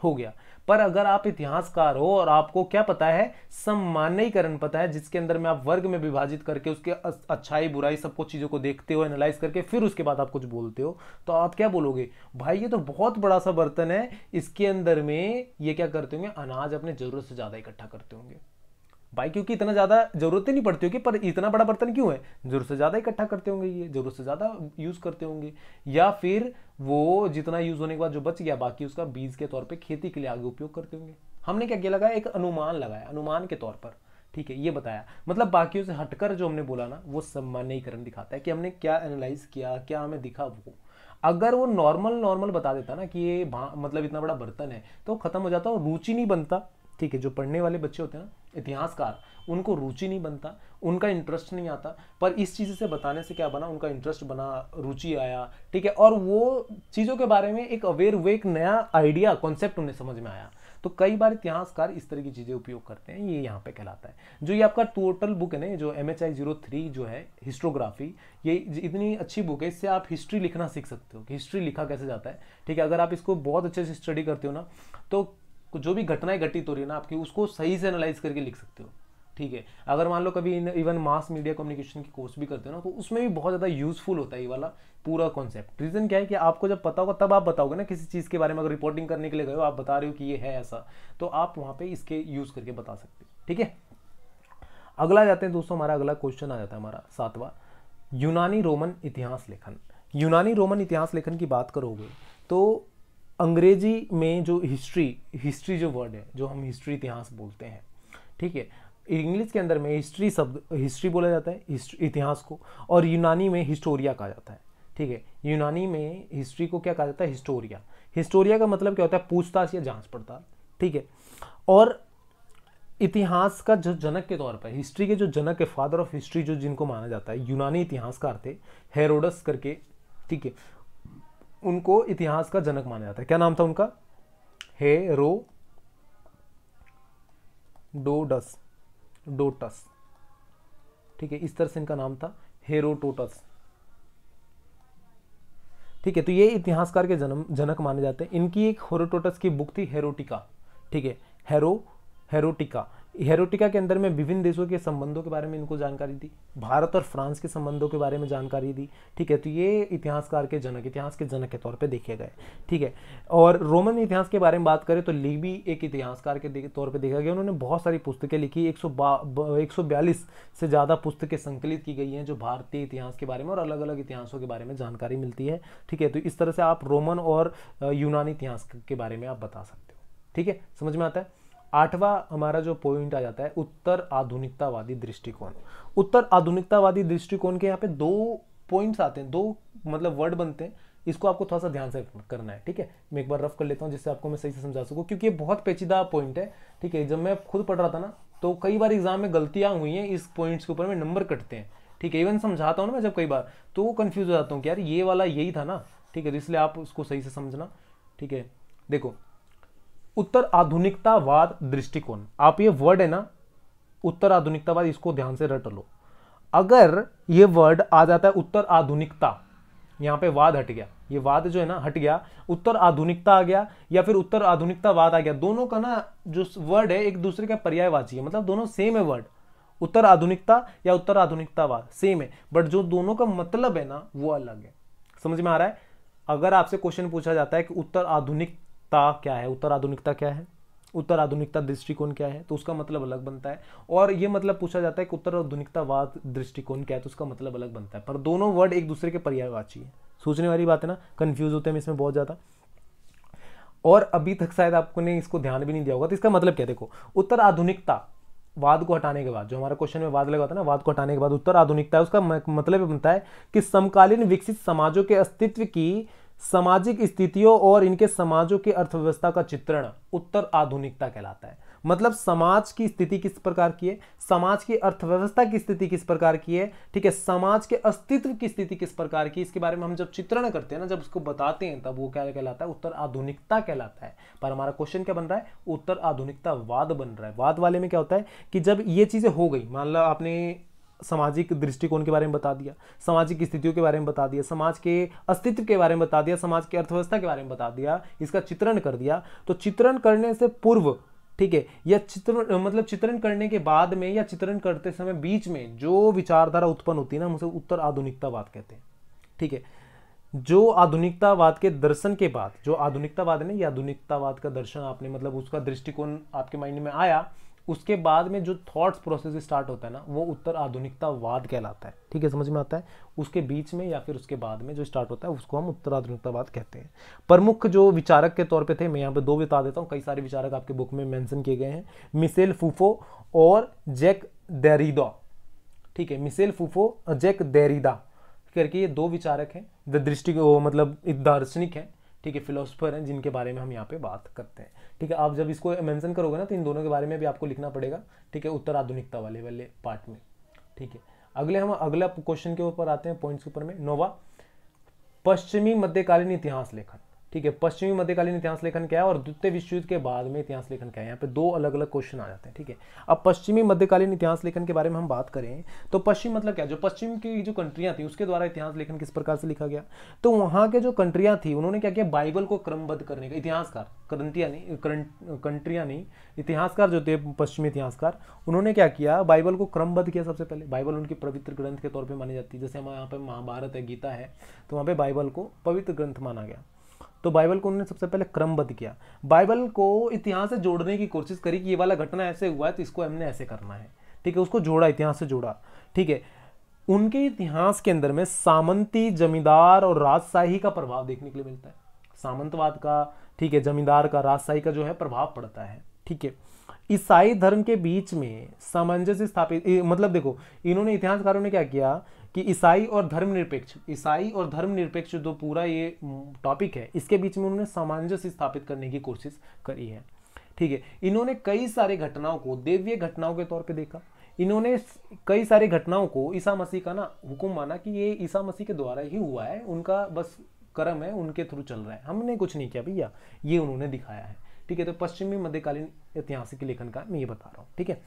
हो गया पर अगर आप इतिहासकार हो और आपको क्या पता है सम्मान्यकरण पता है जिसके अंदर में आप वर्ग में विभाजित करके उसके अच्छाई बुराई सबको चीज़ों को देखते हो एनालाइज करके फिर उसके बाद आप कुछ बोलते हो तो आप क्या बोलोगे भाई ये तो बहुत बड़ा सा बर्तन है इसके अंदर में ये क्या करते होंगे अनाज अपने ज़रूरत से ज़्यादा इकट्ठा करते होंगे भाई क्योंकि इतना ज़्यादा ज़रूरत ही नहीं पड़ती होगी पर इतना बड़ा बर्तन क्यों है ज़रूरत से ज़्यादा इकट्ठा करते होंगे ये ज़रूरत से ज़्यादा यूज़ करते होंगे या फिर वो जितना यूज़ होने के बाद जो बच गया बाकी उसका बीज के तौर पर खेती के लिए आगे उपयोग करते होंगे हमने क्या किया लगाया एक अनुमान लगाया अनुमान के तौर पर ठीक है ये बताया मतलब बाकी से हटकर जो हमने बोला ना वो सम्मान्यकरण दिखाता है कि हमने क्या एनालाइज किया क्या हमें दिखा वो अगर वो नॉर्मल नॉर्मल बता देता ना कि ये मतलब इतना बड़ा बर्तन है तो ख़त्म हो जाता और रुचि नहीं बनता ठीक है जो पढ़ने वाले बच्चे होते हैं ना इतिहासकार उनको रुचि नहीं बनता उनका इंटरेस्ट नहीं आता पर इस चीज़ से बताने से क्या बना उनका इंटरेस्ट बना रुचि आया ठीक है और वो चीज़ों के बारे में एक अवेयर हुए एक नया आइडिया कॉन्सेप्ट उन्हें समझ में आया तो कई बार इतिहासकार इस तरह की चीज़ें उपयोग करते हैं ये यहाँ पे कहलाता है जो ये आपका टोटल बुक है ना जो M H I zero three जो है हिस्ट्रोग्राफी ये इतनी अच्छी बुक है इससे आप हिस्ट्री लिखना सीख सकते हो कि हिस्ट्री लिखा कैसे जाता है ठीक है अगर आप इसको बहुत अच्छे से स्टडी करते हो ना तो जो भी घटनाएं घटित हो रही है ना आपकी उसको सही से एनालाइज करके लिख सकते हो ठीक है अगर मान लो कभी इवन मास मीडिया कम्युनिकेशन की कोर्स भी करते हो ना तो उसमें भी बहुत ज़्यादा यूजफुल होता है ये वाला पूरा कॉन्सेप्ट रीज़न क्या है कि आपको जब पता होगा तब आप बताओगे ना किसी चीज़ के बारे में अगर रिपोर्टिंग करने के लिए गए हो आप बता रहे हो कि ये है ऐसा तो आप वहाँ पर इसके यूज़ करके बता सकते हो ठीक है अगला जाते हैं दोस्तों हमारा अगला क्वेश्चन आ जाता है हमारा सातवां यूनानी रोमन इतिहास लेखन यूनानी रोमन इतिहास लेखन की बात करोगे तो अंग्रेजी में जो हिस्ट्री हिस्ट्री जो वर्ड है जो हम हिस्ट्री इतिहास बोलते हैं ठीक है इंग्लिश के अंदर में हिस्ट्री शब्द हिस्ट्री बोला जाता है इतिहास को और यूनानी में हिस्टोरिया कहा जाता है ठीक है यूनानी में हिस्ट्री को क्या कहा जाता है हिस्टोरिया हिस्टोरिया का मतलब क्या होता है पूछताछ या जांच पड़ताल ठीक है और इतिहास का जो जनक के तौर पर हिस्ट्री के जो जनक है फादर ऑफ हिस्ट्री जो जिनको माना जाता है यूनानी इतिहासकार थे हेरोडस करके ठीक है उनको इतिहास का जनक माना जाता है क्या नाम था उनका हे रो डोडस डोटस ठीक है इस तरह से इनका नाम था हेरोटोटस ठीक है तो ये इतिहासकार के जन्म जनक माने जाते हैं इनकी एक हेरोटोटस की बुक थी हेरोटिका ठीक है हेरो हेरोटिका हेरोटिका के अंदर में विभिन्न देशों के संबंधों के बारे में इनको जानकारी दी भारत और फ्रांस के संबंधों के बारे में जानकारी दी ठीक है तो ये इतिहासकार के जनक इतिहास के जनक के तौर पे देखे गए ठीक है और रोमन इतिहास के बारे में बात करें तो लीबी एक इतिहासकार के तौर पर देखा गया उन्होंने बहुत सारी पुस्तकें लिखी एक सौ से ज़्यादा पुस्तकें संकलित की गई हैं जो भारतीय इतिहास के बारे में और अलग अलग इतिहासों के बारे में जानकारी मिलती है ठीक है तो इस तरह से आप रोमन और यूनानी इतिहास के बारे में आप बता सकते हो ठीक है समझ में आता है आठवां हमारा जो पॉइंट आ जाता है उत्तर आधुनिकतावादी दृष्टिकोण उत्तर आधुनिकतावादी दृष्टिकोण के यहाँ पे दो पॉइंट्स आते हैं दो मतलब वर्ड बनते हैं इसको आपको थोड़ा सा ध्यान से करना है ठीक है मैं एक बार रफ कर लेता हूँ जिससे आपको मैं सही से समझा सकूँ क्योंकि ये बहुत पेचीदा पॉइंट है ठीक है जब मैं खुद पढ़ रहा था ना तो कई बार एग्जाम में गलतियाँ हुई हैं इस पॉइंट्स के ऊपर में नंबर कटते हैं ठीक है इवन समझाता हूँ ना मैं जब कई बार तो वो कन्फ्यूज हो जाता हूँ कि यार ये वाला यही था ना ठीक है तो इसलिए आप उसको सही से समझना ठीक है देखो उत्तर आधुनिकतावाद दृष्टिकोण आप ये वर्ड है ना उत्तर आधुनिकतावाद इसको ध्यान से रट लो अगर ये वर्ड आ जाता है उत्तर आधुनिकता यहाँ पे वाद हट गया ये वाद जो है ना हट गया उत्तर आधुनिकता आ गया या फिर उत्तर आधुनिकता वाद आ गया दोनों का ना जो वर्ड है एक दूसरे का पर्यायवाची है मतलब दोनों सेम है वर्ड उत्तर आधुनिकता या उत्तर आधुनिकतावाद सेम है बट जो दोनों का मतलब है ना वो अलग है समझ में आ रहा है अगर आपसे क्वेश्चन पूछा जाता है कि उत्तर आधुनिक आधुनिकता क्या है उत्तर आधुनिकता क्या है उत्तर आधुनिकता दृष्टिकोण क्या है तो उसका मतलब अलग बनता है और ये मतलब पूछा जाता है कि उत्तर आधुनिकतावाद दृष्टिकोण क्या है तो उसका मतलब अलग बनता है पर दोनों वर्ड एक दूसरे के पर्यायवाची है सोचने वाली बात है ना कन्फ्यूज होते हैं इसमें बहुत ज़्यादा और अभी तक शायद आपको ने इसको ध्यान भी नहीं दिया होगा तो इसका मतलब क्या देखो उत्तर आधुनिकता वाद को हटाने के बाद जो हमारा क्वेश्चन में वाद लगा था ना वाद को हटाने के बाद उत्तर आधुनिकता है उसका मतलब बनता है कि समकालीन विकसित समाजों के अस्तित्व की सामाजिक स्थितियों और इनके समाजों की अर्थव्यवस्था का चित्रण उत्तर आधुनिकता कहलाता है मतलब समाज की स्थिति किस प्रकार की है समाज की अर्थव्यवस्था की स्थिति किस प्रकार की है ठीक है समाज के अस्तित्व की स्थिति किस प्रकार की इसके बारे में हम जब चित्रण करते हैं ना जब उसको बताते हैं तब वो क्या कहलाता है उत्तर आधुनिकता कहलाता है पर हमारा क्वेश्चन क्या बन रहा है उत्तर आधुनिकता वाद बन रहा है वाद वाले में क्या होता है कि जब ये चीज़ें हो गई मान लो आपने सामाजिक दृष्टिकोण के बारे में बता दिया सामाजिक स्थितियों के बारे में बता दिया समाज के अस्तित्व के बारे में बता दिया समाज की अर्थव्यवस्था के बारे में बता दिया इसका चित्रण कर दिया तो चित्रण करने से पूर्व ठीक है या चित्र मतलब चित्रण करने के बाद में या चित्रण करते समय बीच में जो विचारधारा उत्पन्न होती है ना उसे उत्तर आधुनिकतावाद कहते हैं ठीक है जो आधुनिकतावाद के दर्शन के बाद जो आधुनिकतावाद है ना आधुनिकतावाद का दर्शन आपने मतलब उसका दृष्टिकोण आपके माइंड में आया उसके बाद में जो थॉट्स प्रोसेस स्टार्ट होता है ना वो उत्तर आधुनिकतावाद कहलाता है ठीक है समझ में आता है उसके बीच में या फिर उसके बाद में जो स्टार्ट होता है उसको हम उत्तर आधुनिकतावाद कहते हैं प्रमुख जो विचारक के तौर पे थे मैं यहाँ पे दो बता देता हूँ कई सारे विचारक आपके बुक में मैंशन किए गए हैं मिसेल फूफो और जैक दैरिदा ठीक है मिसेल फूफो जैक दैरिदा करके ये दो विचारक हैं दृष्टि मतलब दार्शनिक हैं ठीक है फिलोसफर हैं जिनके बारे में हम यहाँ पे बात करते हैं ठीक है आप जब इसको मेंशन करोगे ना तो इन दोनों के बारे में भी आपको लिखना पड़ेगा ठीक है उत्तर आधुनिकता वाले वाले पार्ट में ठीक है अगले हम अगला क्वेश्चन के ऊपर आते हैं पॉइंट्स के ऊपर में नोवा पश्चिमी मध्यकालीन इतिहास लेखन ठीक है पश्चिमी मध्यकालीन इतिहास लेखन क्या है और द्वितीय विश्व युद्ध के बाद में इतिहास लेखन क्या है यहाँ पे दो अलग अलग क्वेश्चन आ जाते हैं ठीक है अब पश्चिमी मध्यकालीन इतिहास लेखन के बारे में हम बात करें तो पश्चिम मतलब क्या जो पश्चिम की जो कंट्रियाँ थी उसके द्वारा इतिहास लेखन किस प्रकार से लिखा गया तो वहां के जो कंट्रियाँ थी उन्होंने क्या किया बाइबल को क्रमबद्ध करने का इतिहासकार करंटिया नहीं कंट्रियाँ नहीं इतिहासकार जो थे पश्चिमी इतिहासकार उन्होंने क्या किया बाइबल को क्रमबद्ध किया सबसे पहले बाइबल उनकी पवित्र ग्रंथ के तौर पर मानी जाती है जैसे हमारे यहाँ पे महाभारत है गीता है तो वहाँ पे बाइबल को पवित्र ग्रंथ माना गया तो बाइबल को उन्होंने सबसे पहले क्रमबद्ध किया बाइबल को इतिहास से जोड़ने की कोशिश करी कि ये वाला घटना ऐसे हुआ है तो इसको हमने ऐसे करना है ठीक है उसको जोड़ा इतिहास से जोड़ा ठीक है उनके इतिहास के अंदर में सामंती जमींदार और राजशाही का प्रभाव देखने के लिए मिलता है सामंतवाद का ठीक है जमींदार का राजशाही का जो है प्रभाव पड़ता है ठीक है ईसाई धर्म के बीच में सामंजस्य स्थापित मतलब देखो इन्होंने इतिहासकारों ने क्या किया कि ईसाई और धर्मनिरपेक्ष ईसाई और धर्मनिरपेक्ष जो पूरा ये टॉपिक है इसके बीच में उन्होंने सामंजस्य स्थापित करने की कोशिश करी है ठीक है इन्होंने कई सारे घटनाओं को देवीय घटनाओं के तौर पे देखा इन्होंने कई सारी घटनाओं को ईसा मसीह का ना हुक्म माना कि ये ईसा मसीह के द्वारा ही हुआ है उनका बस कर्म है उनके थ्रू चल रहा है हमने कुछ नहीं किया भैया ये उन्होंने दिखाया है ठीक है तो पश्चिमी मध्यकालीन ऐतिहासिक लेखन का मैं ये बता रहा हूँ ठीक है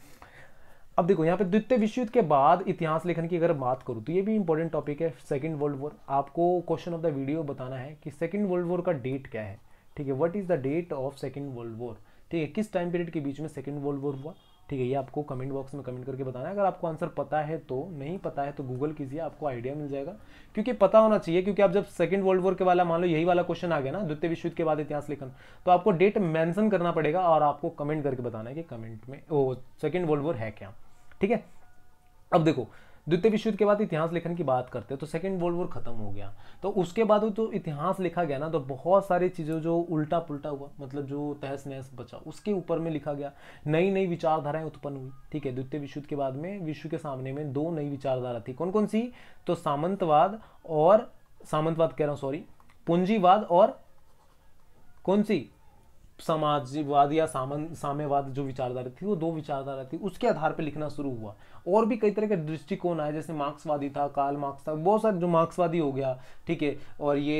अब देखो यहाँ पे द्वितीय विश्व युद्ध के बाद इतिहास लेखन की अगर बात करूँ तो ये भी इंपॉर्टेंट टॉपिक है सेकेंड वर्ल्ड वॉर आपको क्वेश्चन ऑफ द वीडियो बताना है कि सेकेंड वर्ल्ड वॉर का डेट क्या है ठीक है what is the date of second world war ठीक है किस टाइम पीरियड के बीच में सेकेंड वर्ल्ड वॉर हुआ ठीक है ये आपको कमेंट बॉक्स में कमेंट करके बताना है अगर आपको आंसर पता है तो नहीं पता है तो गूगल कीजिए आपको आइडिया मिल जाएगा क्योंकि पता होना चाहिए क्योंकि आप जब सेकंड वर्ल्ड वॉर के वाला मान लो यही वाला क्वेश्चन आ गया ना द्वितीय विश्व युद्ध के बाद इतिहास लेखन तो आपको डेट मैंसन करना पड़ेगा और आपको कमेंट करके बताना है कि कमेंट में सेकेंड वर्ल्ड वॉर है क्या ठीक है अब देखो द्वितीय विश्व युद्ध के बाद इतिहास लेखन की बात करते हैं तो सेकेंड वर्ल्ड वॉर खत्म हो गया तो उसके बाद जो तो इतिहास लिखा गया ना तो बहुत सारी चीज़ें जो उल्टा पुलटा हुआ मतलब जो तहस नहस बचा उसके ऊपर में लिखा गया नई नई विचारधाराएं उत्पन्न हुई ठीक है द्वितीय विश्व युद्ध के बाद में विश्व के सामने में दो नई विचारधारा थी कौन कौन सी तो सामंतवाद और सामंतवाद कह रहा हूँ सॉरी पूंजीवाद और कौन सी समाजवाद या सामन साम्यवाद जो विचारधारा थी वो दो विचारधारा थी उसके आधार पर लिखना शुरू हुआ और भी कई तरह के दृष्टिकोण आए जैसे मार्क्सवादी था काल मार्क्स था बहुत सारे जो मार्क्सवादी हो गया ठीक है और ये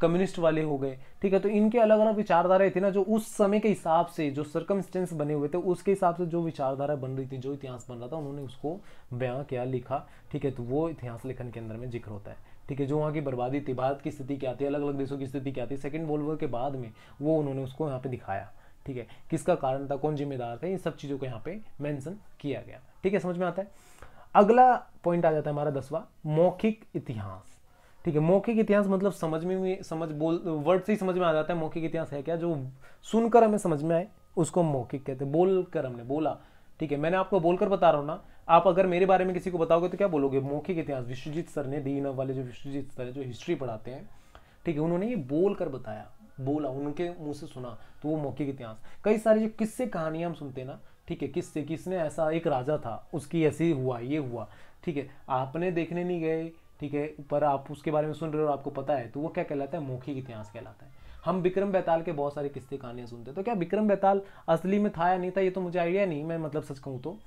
कम्युनिस्ट वाले हो गए ठीक है तो इनके अलग अलग विचारधाराएं थी ना जो उस समय के हिसाब से जो सर्कमस्टेंस बने हुए थे उसके हिसाब से जो विचारधारा बन रही थी जो इतिहास बन रहा था उन्होंने उसको बयां किया लिखा ठीक है तो वो इतिहास लेखन के अंदर में जिक्र होता है ठीक है जो वहाँ की बर्बादी थी भारत की स्थिति क्या थी अलग अलग देशों की स्थिति क्या थी सेकेंड वर्ल्ड वॉर के बाद में वो उन्होंने उसको यहाँ पे दिखाया ठीक है किसका कारण था कौन जिम्मेदार था इन सब चीज़ों को यहाँ पे मैंसन किया गया ठीक है समझ में आता है अगला पॉइंट आ जाता है हमारा दसवा मौखिक इतिहास ठीक है मौखिक इतिहास मतलब समझ में समझ बोल वर्ड से ही समझ में आ जाता है मौखिक इतिहास है क्या जो सुनकर हमें समझ में आए उसको मौखिक कहते हैं बोलकर हमने बोला ठीक है मैंने आपको बोलकर बता रहा हूँ ना आप अगर मेरे बारे में किसी को बताओगे तो क्या बोलोगे मौखिक इतिहास विश्वजीत सर ने दी वाले जो विश्वजीत सर जो हिस्ट्री पढ़ाते हैं ठीक है उन्होंने ये बोल कर बताया बोला उनके मुंह से सुना तो वो मौखिक इतिहास कई सारी जो किस्से कहानियाँ हम सुनते हैं ना ठीक है किससे किसने ऐसा एक राजा था उसकी ऐसे हुआ ये हुआ ठीक है आपने देखने नहीं गए ठीक है पर आप उसके बारे में सुन रहे हो और आपको पता है तो वो क्या कहलाता है मौखिक इतिहास कहलाता है हम विक्रम बेताल के बहुत सारे किस्से कहानियाँ सुनते हैं तो क्या विक्रम बेताल असली में था या नहीं था ये तो मुझे आइडिया नहीं मैं मतलब सच कहूँ तो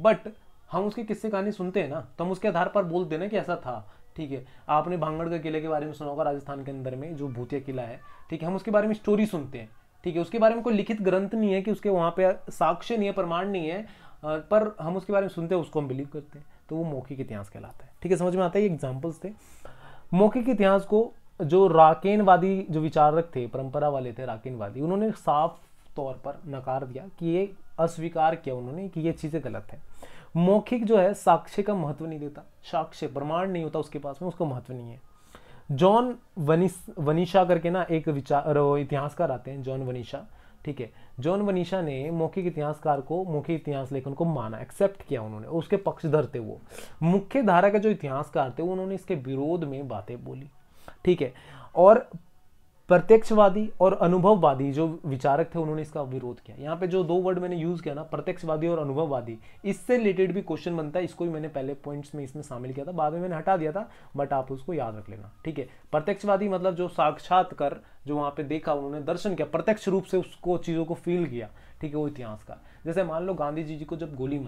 बट हम उसकी किस्से कहानी सुनते हैं ना तो हम उसके आधार पर बोलते हैं ना कि ऐसा था ठीक है आपने भांगड़ के किले के बारे में सुना होगा राजस्थान के अंदर में जो भूतिया किला है ठीक है हम उसके बारे में स्टोरी सुनते हैं ठीक है उसके बारे में कोई लिखित ग्रंथ नहीं है कि उसके वहाँ पे साक्ष्य नहीं है प्रमाण नहीं है पर हम उसके बारे में सुनते हैं उसको हम बिलीव करते हैं तो वो मौखिक इतिहास कहलाता है ठीक है समझ में आता है ये एग्जाम्पल्स थे मौखिक इतिहास को जो राकेनवादी जो विचारक थे परंपरा वाले थे राकेनवादी उन्होंने साफ तौर पर नकार दिया कि ये अस्वीकार किया उन्होंने कि ये चीज़ें गलत हैं मौखिक जो है साक्ष्य का महत्व नहीं देता साक्ष्य प्रमाण नहीं होता उसके पास में उसको महत्व नहीं है जॉन वनिस वनिशा करके ना एक विचार इतिहासकार आते हैं जॉन वनीशा ठीक है जॉन वनीशा ने मौखिक इतिहासकार को मौखिक इतिहास लेखन को माना एक्सेप्ट किया उन्होंने उसके पक्षधर थे वो मुख्य धारा के जो इतिहासकार थे उन्होंने इसके विरोध में बातें बोली ठीक है और प्रत्यक्षवादी और अनुभववादी जो विचारक थे उन्होंने इसका विरोध किया यहाँ पे जो दो वर्ड मैंने यूज किया ना प्रत्यक्षवादी और अनुभववादी इससे रिलेटेड भी क्वेश्चन बनता है इसको भी मैंने पहले पॉइंट्स में इसमें शामिल किया था बाद में मैंने हटा दिया था बट आप उसको याद रख लेना ठीक है प्रत्यक्षवादी मतलब जो साक्षात कर जो वहाँ पे देखा उन्होंने दर्शन किया प्रत्यक्ष रूप से उसको चीज़ों को फील किया ठीक है वो इतिहास का जैसे मान लो गांधी जी जी को जब गोली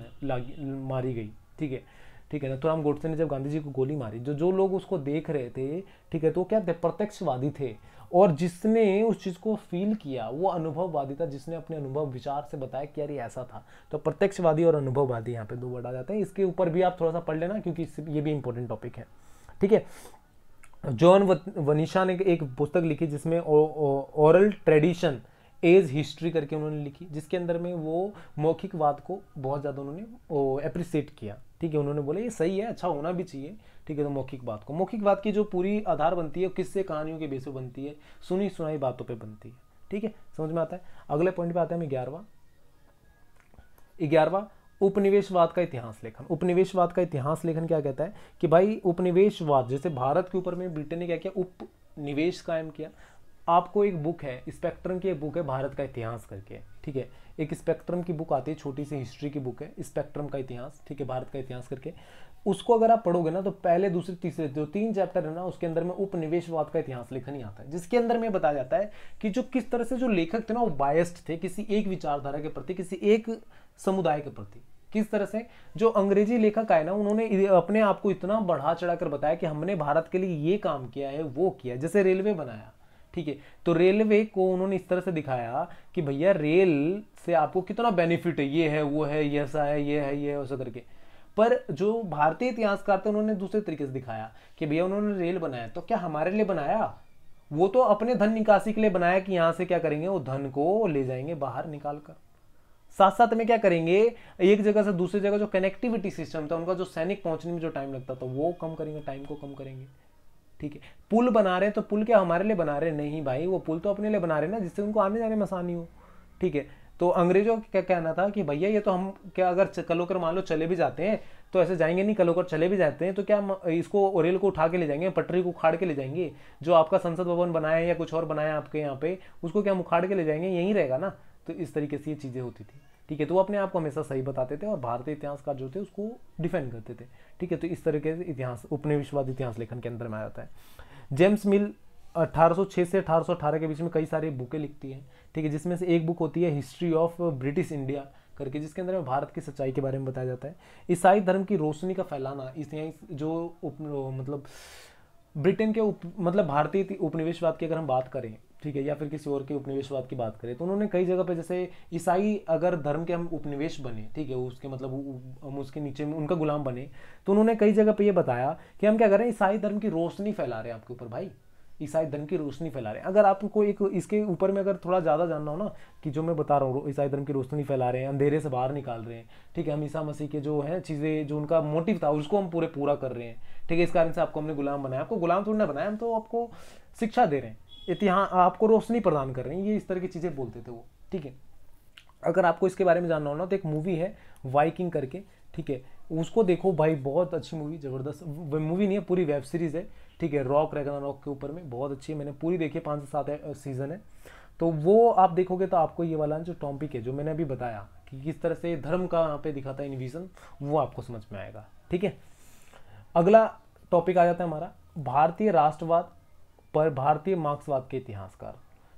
मारी गई ठीक है ठीक है ना तो राम गोडसे ने जब गांधी जी को गोली मारी जो जो लोग उसको देख रहे थे ठीक है तो क्या प्रत्यक्षवादी थे और जिसने उस चीज़ को फील किया वो अनुभववादी था जिसने अपने अनुभव विचार से बताया कि यार ये ऐसा था तो प्रत्यक्षवादी और अनुभववादी यहाँ पे दो वर्ड आ जाते हैं इसके ऊपर भी आप थोड़ा सा पढ़ लेना क्योंकि ये भी इंपॉर्टेंट टॉपिक है ठीक है जॉन वनीषा ने एक पुस्तक लिखी जिसमें ओरल ट्रेडिशन एज हिस्ट्री करके उन्होंने लिखी जिसके अंदर में वो मौखिकवाद को बहुत ज़्यादा उन्होंने अप्रिसिएट किया ठीक है उन्होंने बोला ये सही है अच्छा होना भी चाहिए ठीक है तो मौखिक बात को मौखिक बात की जो पूरी आधार बनती है किससे कहानियों के बेस पर बनती है सुनी सुनाई बातों पर बनती है ठीक है समझ में आता है अगले पॉइंट पे आते हैं हम ग्यारहवा ग्यारहवा उपनिवेशवाद का इतिहास लेखन उपनिवेशवाद का इतिहास लेखन क्या कहता है कि भाई उपनिवेशवाद जैसे भारत के ऊपर में ब्रिटेन ने क्या किया उपनिवेश कायम किया आपको एक बुक है स्पेक्ट्रम की एक बुक है भारत का इतिहास करके ठीक है एक स्पेक्ट्रम की बुक आती है छोटी सी हिस्ट्री की बुक है स्पेक्ट्रम का इतिहास ठीक है भारत का इतिहास करके उसको अगर आप पढ़ोगे ना तो पहले दूसरे तीसरे जो तीन चैप्टर है ना उसके अंदर में उपनिवेशवाद का इतिहास लेखन ही आता है जिसके अंदर में बताया जाता है कि जो किस तरह से जो लेखक थे ना वो बायस्ड थे किसी एक विचारधारा के प्रति किसी एक समुदाय के प्रति किस तरह से जो अंग्रेजी लेखक आए ना उन्होंने अपने आप को इतना बढ़ा चढ़ा कर बताया कि हमने भारत के लिए ये काम किया है वो किया जैसे रेलवे बनाया ठीक है तो रेलवे को उन्होंने इस तरह से दिखाया कि भैया रेल से आपको कितना बेनिफिट है ये है वो है ये ऐसा है ये है ये है ऐसा करके पर जो भारतीय इतिहासकार थे उन्होंने दूसरे तरीके से दिखाया कि भैया उन्होंने रेल बनाया तो क्या हमारे लिए बनाया वो तो अपने धन निकासी के लिए बनाया कि यहां से क्या करेंगे वो धन को ले जाएंगे बाहर निकाल कर साथ साथ में क्या करेंगे एक जगह से दूसरी जगह जो कनेक्टिविटी सिस्टम था उनका जो सैनिक पहुंचने में जो टाइम लगता था वो कम करेंगे टाइम को कम करेंगे ठीक है पुल बना रहे हैं तो पुल क्या हमारे लिए बना रहे नहीं भाई वो पुल तो अपने लिए बना रहे ना जिससे उनको आने जाने में आसानी हो ठीक है तो अंग्रेजों का क्या कहना था कि भैया ये तो हम क्या अगर कलोकर मान लो चले भी जाते हैं तो ऐसे जाएंगे नहीं कल होकर चले भी जाते हैं तो क्या इसको रेल को उठा के ले जाएंगे पटरी को उखाड़ के ले जाएंगे जो आपका संसद भवन बनाया है या कुछ और बनाया आपके यहाँ पे उसको क्या हम उखाड़ के ले जाएंगे यहीं रहेगा ना तो इस तरीके से ये चीज़ें होती थी ठीक है तो वो अपने आप को हमेशा सही बताते थे और भारतीय इतिहासकार जो थे उसको डिफेंड करते थे ठीक है तो इस तरीके से इतिहास उपनिवेशवाद इतिहास लेखन के अंदर में आ जाता है जेम्स मिल 1806 से 1818 के बीच में कई सारी बुकें लिखती हैं ठीक है जिसमें से एक बुक होती है हिस्ट्री ऑफ ब्रिटिश इंडिया करके जिसके अंदर में भारत की सच्चाई के बारे में बताया जाता है ईसाई धर्म की रोशनी का फैलाना इस जो उप मतलब ब्रिटेन के उप मतलब भारतीय उपनिवेशवाद की अगर हम बात करें ठीक है या फिर किसी और के उपनिवेशवाद की बात करें तो उन्होंने कई जगह पे जैसे ईसाई अगर धर्म के हम उपनिवेश बने ठीक है उसके मतलब हम उसके नीचे में उनका गुलाम बने तो उन्होंने कई जगह पर यह बताया कि हम क्या कर रहे हैं ईसाई धर्म की रोशनी फैला रहे हैं आपके ऊपर भाई ईसाई धर्म की रोशनी फैला रहे हैं अगर आपको एक इसके ऊपर में अगर थोड़ा ज़्यादा जानना हो ना कि जो मैं बता रहा हूँ ईसाई धर्म की रोशनी फैला रहे हैं अंधेरे से बाहर निकाल रहे हैं ठीक है हम ईसा मसीह के जो है चीज़ें जो उनका मोटिव था उसको हम पूरे पूरा कर रहे हैं ठीक है इस कारण से आपको हमने गुलाम बनाया आपको गुलाम थोड़ी ना बनाया हम तो आपको शिक्षा दे रहे हैं इतिहास आपको रोशनी प्रदान कर रहे हैं ये इस तरह की चीज़ें बोलते थे वो ठीक है अगर आपको इसके बारे में जानना हो ना तो एक मूवी है वाइकिंग करके ठीक है उसको देखो भाई बहुत अच्छी मूवी ज़बरदस्त मूवी नहीं है पूरी वेब सीरीज़ है ठीक है रॉक रेगना रॉक के ऊपर में बहुत अच्छी है मैंने पूरी देखी है पाँच से सात सीज़न है तो वो आप देखोगे तो आपको ये वाला जो टॉपिक है जो मैंने अभी बताया कि किस तरह से धर्म का यहाँ पे दिखाता है इनविज़न वो आपको समझ में आएगा ठीक है अगला टॉपिक आ जाता है हमारा भारतीय राष्ट्रवाद पर भारतीय मार्क्सवाद के इतिहासकार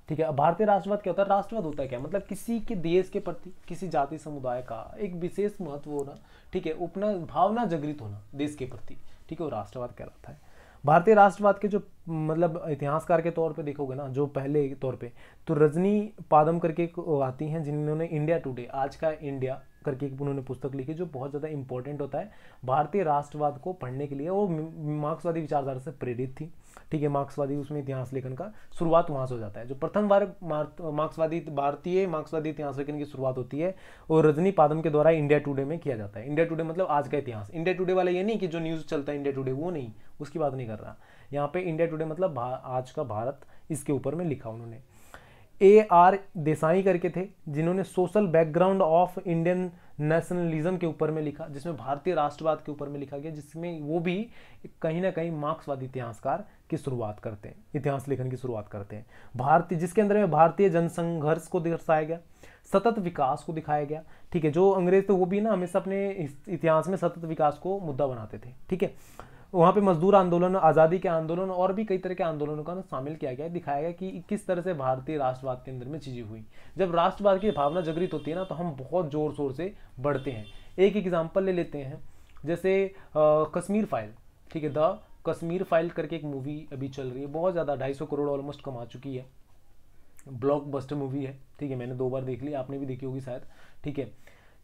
ठीक है भारतीय राष्ट्रवाद क्या होता है राष्ट्रवाद होता है क्या मतलब किसी के देश के प्रति किसी जाति समुदाय का एक विशेष महत्व होना ठीक है उपना भावना जागृत होना देश के प्रति ठीक है वो राष्ट्रवाद कहलाता है भारतीय राष्ट्रवाद के जो मतलब इतिहासकार के तौर पे देखोगे ना जो पहले तौर पे तो रजनी पादम करके आती हैं जिन्होंने इंडिया टुडे आज का इंडिया करके एक उन्होंने पुस्तक लिखी जो बहुत ज़्यादा इंपॉर्टेंट होता है भारतीय राष्ट्रवाद को पढ़ने के लिए वो मार्क्सवादी विचारधारा से प्रेरित थी ठीक है मार्क्सवादी उसमें इतिहास लेखन का शुरुआत वहां से हो जाता है जो प्रथम बार मार्क्सवादी भारतीय मार्क्सवादी इतिहास लेखन की शुरुआत होती है और रजनी पादम के द्वारा इंडिया टुडे में किया जाता है इंडिया टुडे मतलब आज का इतिहास इंडिया टुडे वाला ये नहीं कि जो न्यूज़ चलता है इंडिया टुडे वो नहीं उसकी बात नहीं कर रहा यहाँ पे इंडिया टुडे मतलब आज का भारत इसके ऊपर में लिखा उन्होंने ए आर देसाई करके थे जिन्होंने social background of Indian nationalism के ऊपर में लिखा जिसमें भारतीय राष्ट्रवाद के ऊपर में लिखा गया जिसमें वो भी कहीं ना कहीं मार्क्सवादी इतिहासकार की शुरुआत करते हैं इतिहास लेखन की शुरुआत करते हैं भारतीय जिसके अंदर में भारतीय जनसंघर्ष को दर्शाया गया सतत विकास को दिखाया गया ठीक है जो अंग्रेज थे वो भी ना हमेशा अपने इतिहास में सतत विकास को मुद्दा बनाते थे ठीक है वहाँ पे मजदूर आंदोलन आज़ादी के आंदोलन और भी कई तरह के आंदोलनों का शामिल किया गया दिखाया गया कि किस तरह से भारतीय राष्ट्रवाद के अंदर में चीज़ें हुई जब राष्ट्रवाद की भावना जागृत होती है ना तो हम बहुत ज़ोर शोर से बढ़ते हैं एक एग्जाम्पल ले लेते हैं जैसे कश्मीर फाइल ठीक है द कश्मीर फाइल करके एक मूवी अभी चल रही है बहुत ज़्यादा ढाई सौ करोड़ ऑलमोस्ट कमा चुकी है ब्लॉकबस्टर मूवी है ठीक है मैंने दो बार देख ली आपने भी देखी होगी शायद ठीक है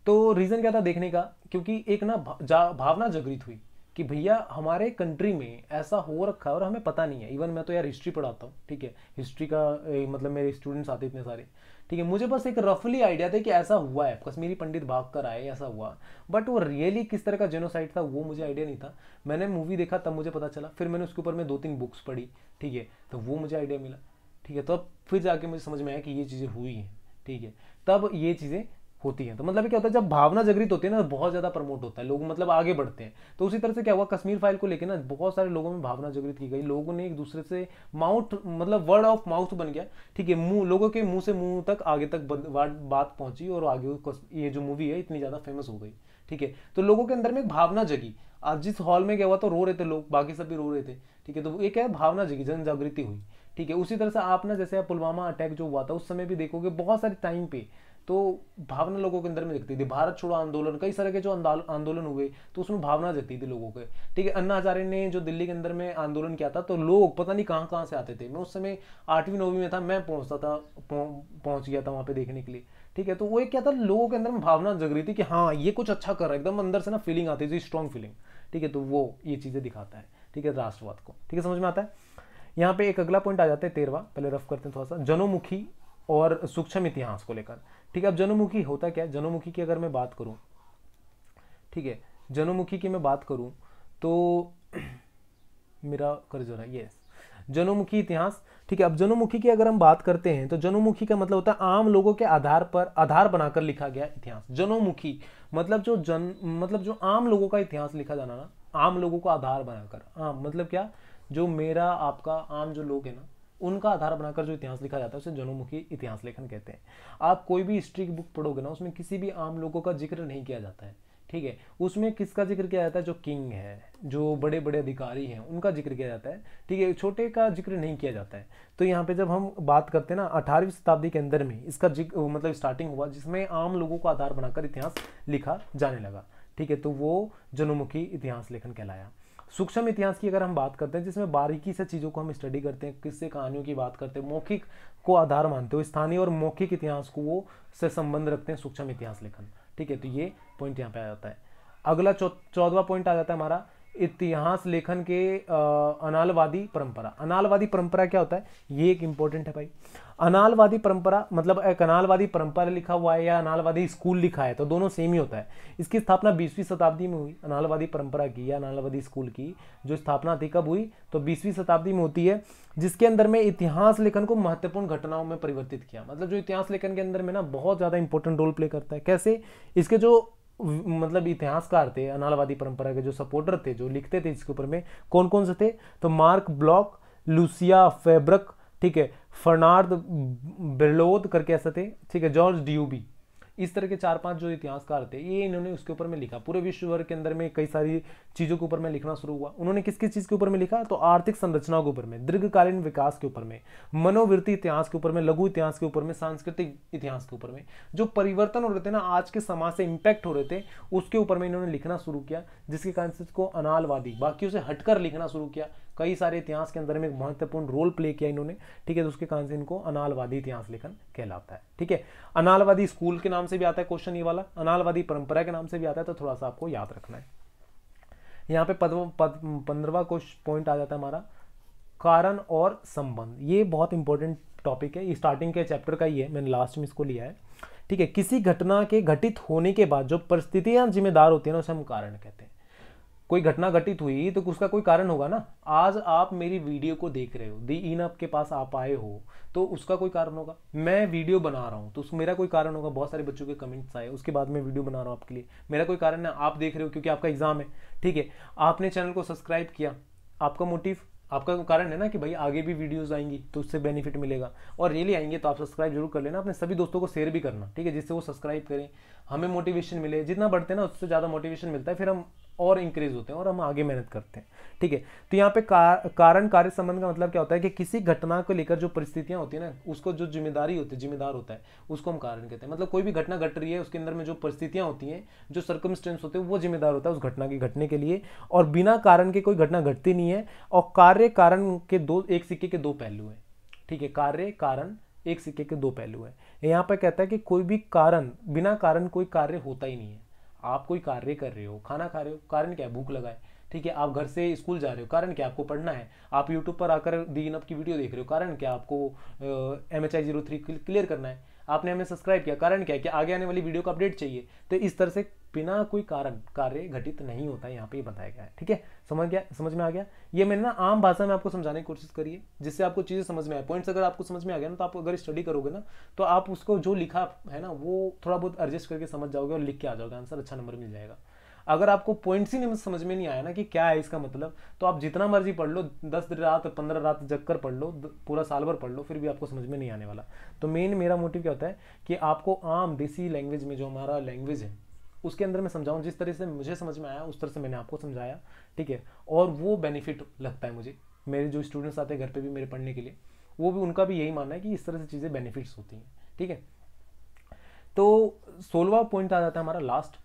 तो रीज़न क्या था देखने का क्योंकि एक ना भा, भावना जागृत हुई कि भैया हमारे कंट्री में ऐसा हो रखा है और हमें पता नहीं है इवन मैं तो यार हिस्ट्री पढ़ाता हूँ ठीक है हिस्ट्री का मतलब मेरे स्टूडेंट्स आते इतने सारे ठीक है मुझे बस एक रफली आइडिया था कि ऐसा हुआ है कश्मीरी पंडित भाग कर आए ऐसा हुआ बट वो रियली किस तरह का जेनोसाइड था वो मुझे आइडिया नहीं था मैंने मूवी देखा तब मुझे पता चला फिर मैंने उसके ऊपर में दो तीन बुक्स पढ़ी ठीक है तो वो मुझे आइडिया मिला ठीक है तो फिर जाके मुझे समझ में आया कि ये चीज़ें हुई हैं ठीक है तब ये चीज़ें होती है तो मतलब क्या होता है जब भावना जागृत होती है ना तो बहुत ज़्यादा प्रमोट होता है लोग मतलब आगे बढ़ते हैं तो उसी तरह से क्या हुआ कश्मीर फाइल को लेकर ना बहुत सारे लोगों में भावना जागृत की गई लोगों ने एक दूसरे से माउथ मतलब वर्ड ऑफ माउथ बन गया ठीक है मुंह लोगों के मुंह से मुंह तक आगे तक बात पहुंची और आगे ये जो मूवी है इतनी ज़्यादा फेमस हो गई ठीक है तो लोगों के अंदर में एक भावना जगी आज जिस हॉल में क्या हुआ तो रो रहे थे लोग बाकी सब भी रो रहे थे ठीक है तो ये क्या है भावना जगी जन जागृति हुई ठीक है उसी तरह से आप ना जैसे पुलवामा अटैक जो हुआ था उस समय भी देखोगे बहुत सारे टाइम पे तो भावना लोगों के अंदर में दिखती थी भारत छोड़ो आंदोलन कई सारे के जो आंदोलन हुए तो उसमें भावना दिखती थी लोगों के ठीक है अन्ना हजारे ने जो दिल्ली के अंदर में आंदोलन किया था तो लोग पता नहीं कहाँ कहाँ से आते थे मैं उस समय आठवीं नौवीं में था मैं पहुंचता था पहुंच गया था वहां पे देखने के लिए ठीक है तो वो एक क्या था लोगों के अंदर में भावना जग रही थी कि हाँ ये कुछ अच्छा कर रहा है एकदम अंदर से ना फीलिंग आती थी स्ट्रॉन्ग फीलिंग ठीक है तो वो ये चीज़ें दिखाता है ठीक है राष्ट्रवाद को ठीक है समझ में आता है यहाँ पे एक अगला पॉइंट आ जाता है तेरवा पहले रफ करते हैं थोड़ा सा जनोमुखी और सूक्ष्म इतिहास को लेकर ठीक है अब जनोमुखी होता क्या है जनोमुखी की अगर मैं बात करूं ठीक है जनोमुखी की मैं बात करूँ तो मेरा कर जो है यस जनोमुखी इतिहास ठीक है अब जनोमुखी की अगर हम बात करते हैं तो जनोमुखी का मतलब होता है आम लोगों के आधार पर आधार बनाकर लिखा गया इतिहास जनोमुखी मतलब जो जन मतलब जो आम लोगों का इतिहास लिखा जाना ना आम लोगों को आधार बनाकर आम मतलब क्या जो मेरा आपका आम जो लोग है ना उनका आधार बनाकर जो इतिहास लिखा जाता है उसे जनोमुखी इतिहास लेखन कहते हैं आप कोई भी हिस्ट्री की बुक पढ़ोगे ना उसमें किसी भी आम लोगों का जिक्र नहीं किया जाता है ठीक है उसमें किसका जिक्र किया जाता है जो किंग है जो बड़े बड़े अधिकारी हैं उनका जिक्र किया जाता है ठीक है छोटे का जिक्र नहीं किया जाता है तो यहाँ पे जब हम बात करते हैं ना अठारहवीं शताब्दी के अंदर में इसका जिक्र मतलब स्टार्टिंग हुआ जिसमें आम लोगों को आधार बनाकर इतिहास लिखा जाने लगा ठीक है तो वो जनोमुखी इतिहास लेखन कहलाया सूक्ष्म इतिहास की अगर हम बात करते हैं जिसमें बारीकी से चीज़ों को हम स्टडी करते हैं किससे कहानियों की बात करते हैं मौखिक को आधार मानते हो स्थानीय और मौखिक इतिहास को वो से संबंध रखते हैं सूक्ष्म इतिहास लेखन ठीक है तो ये पॉइंट यहाँ पे आ जाता है अगला चौदवा पॉइंट आ जाता है हमारा इतिहास लेखन के अनालवादी परंपरा अनालवादी परंपरा क्या होता है ये एक इंपॉर्टेंट है भाई अनालवादी परंपरा मतलब एक अनालवादी परंपरा लिखा हुआ है या अनालवादी स्कूल लिखा है तो दोनों सेम ही होता है इसकी स्थापना बीसवीं शताब्दी में हुई अनालवादी परंपरा की या अनालवादी स्कूल की जो स्थापना थी कब हुई तो बीसवीं शताब्दी में होती है जिसके अंदर में इतिहास लेखन को महत्वपूर्ण घटनाओं में परिवर्तित किया मतलब जो इतिहास लेखन के अंदर में ना बहुत ज़्यादा इंपॉर्टेंट रोल प्ले करता है कैसे इसके जो मतलब इतिहासकार थे अनालवादी परंपरा के जो सपोर्टर थे जो लिखते थे इसके ऊपर में कौन कौन से थे तो मार्क ब्लॉक लूसिया फेब्रक ठीक है फर्नार्ड बेलोद करके ऐसा थे ठीक है जॉर्ज ड्यूबी इस तरह के चार पांच जो इतिहासकार थे ये इन्होंने उसके ऊपर में लिखा पूरे विश्व भर के अंदर में कई सारी चीज़ों के ऊपर में लिखना शुरू हुआ उन्होंने किस किस चीज़ के ऊपर में लिखा तो आर्थिक संरचना के ऊपर में दीर्घकालीन विकास के ऊपर में मनोवृत्ति इतिहास के ऊपर में लघु इतिहास के ऊपर में सांस्कृतिक इतिहास के ऊपर में जो परिवर्तन हो रहे थे ना आज के समाज से इंपैक्ट हो रहे थे उसके ऊपर में इन्होंने लिखना शुरू किया जिसके कारण से इसको अनालवादी बाकी उसे हटकर लिखना शुरू किया कई सारे इतिहास के अंदर में एक महत्वपूर्ण रोल प्ले किया इन्होंने ठीक है तो उसके कारण से इनको अनालवादी इतिहास लेखन कहलाता है ठीक है अनालवादी स्कूल के नाम से भी आता है क्वेश्चन ये वाला अनालवादी परंपरा के नाम से भी आता है तो थोड़ा सा आपको याद रखना है यहाँ पे पद पंद्रवा क्वेश्चन पॉइंट आ जाता है हमारा कारण और संबंध ये बहुत इंपॉर्टेंट टॉपिक है स्टार्टिंग के चैप्टर का ही है मैंने लास्ट में इसको लिया है ठीक है किसी घटना के घटित होने के बाद जो परिस्थितियां जिम्मेदार होती है ना उसे हम कारण कहते हैं कोई घटना घटित हुई तो उसका कोई कारण होगा ना आज आप मेरी वीडियो को देख रहे हो दी इन आपके पास आप आए हो तो उसका कोई कारण होगा मैं वीडियो बना रहा हूँ तो उस मेरा कोई कारण होगा बहुत सारे बच्चों के कमेंट्स आए उसके बाद मैं वीडियो बना रहा हूँ आपके लिए मेरा कोई कारण है आप देख रहे हो क्योंकि आपका एग्जाम है ठीक है आपने चैनल को सब्सक्राइब किया आपका मोटिव आपका कारण है ना कि भाई आगे भी वीडियोस आएंगी तो उससे बेनिफिट मिलेगा और रियली आएंगे तो आप सब्सक्राइब जरूर कर लेना अपने सभी दोस्तों को शेयर भी करना ठीक है जिससे वो सब्सक्राइब करें हमें मोटिवेशन मिले जितना बढ़ते हैं ना उससे ज़्यादा मोटिवेशन मिलता है फिर हम और इंक्रीज होते हैं और हम आगे मेहनत करते हैं ठीक है तो यहाँ पे का, कारण कार्य संबंध का मतलब क्या होता है कि किसी घटना को लेकर जो परिस्थितियाँ होती है ना उसको जो जिम्मेदारी होती है जिम्मेदार होता है उसको हम कारण कहते हैं मतलब कोई भी घटना घट रही है उसके अंदर में जो परिस्थितियाँ होती हैं जो सर्कमस्टेंस होते हैं वो जिम्मेदार होता है उस घटना के घटने के लिए और बिना कारण के कोई घटना घटती नहीं है और कार्य कारण के दो एक सिक्के के दो पहलू हैं ठीक है कार्य कारण एक सिक्के के दो पहलू हैं यहाँ पर कहता है कि कोई भी कारण बिना कारण कोई कार्य होता ही नहीं है आप कोई कार्य कर रहे हो खाना खा रहे हो कारण क्या है भूख लगाए ठीक है आप घर से स्कूल जा रहे हो कारण क्या आपको पढ़ना है आप यूट्यूब पर आकर दीन अप की वीडियो देख रहे हो कारण क्या आपको M H I zero three clear करना है आपने हमें सब्सक्राइब किया कारण क्या है कि आगे आने वाली वीडियो का अपडेट चाहिए तो इस तरह से बिना कोई कार्य घटित नहीं होता है यहाँ पे बताया गया है ठीक है समझ गया समझ में आ गया ये मैंने ना आम भाषा में आपको समझाने की कोशिश करी है जिससे आपको चीज़ें समझ में आए पॉइंट्स अगर आपको समझ में आ गया ना तो आप अगर स्टडी करोगे ना तो आप उसको जो लिखा है ना वो थोड़ा बहुत एडजस्ट करके समझ जाओगे और लिख के आ जाओगे आंसर अच्छा नंबर मिल जाएगा अगर आपको पॉइंट्स ही नहीं मतलब समझ में नहीं आया ना कि क्या है इसका मतलब तो आप जितना मर्जी पढ़ लो दस रात पंद्रह रात जग कर पढ़ लो पूरा साल भर पढ़ लो फिर भी आपको समझ में नहीं आने वाला तो मेन मेरा मोटिव क्या होता है कि आपको आम देसी लैंग्वेज में जो हमारा लैंग्वेज है उसके अंदर मैं समझाऊँ जिस तरह से मुझे समझ में आया उस तरह से मैंने आपको समझाया ठीक है और वो बेनिफिट लगता है मुझे मेरे जो स्टूडेंट्स आते हैं घर पे भी मेरे पढ़ने के लिए वो भी उनका भी यही मानना है कि इस तरह से चीज़ें बेनिफिट्स होती हैं ठीक है तो सोलवा पॉइंट आ जाता है हमारा लास्ट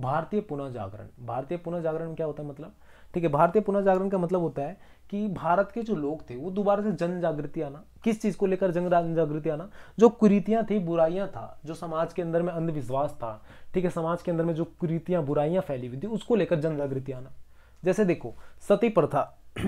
भारतीय पुनः जागरण भारतीय पुनः जागरण क्या होता है मतलब ठीक है भारतीय पुनर्जागरण का मतलब होता है कि भारत के जो लोग थे वो दोबारा से जन जागृति आना किस चीज़ को लेकर जन जागृति आना जो कुरीतियां थी बुराइयां था जो समाज के अंदर में अंधविश्वास था ठीक है समाज के अंदर में जो कुरीतियां बुराइयां फैली हुई थी उसको लेकर जन जागृति आना जैसे देखो सती प्रथा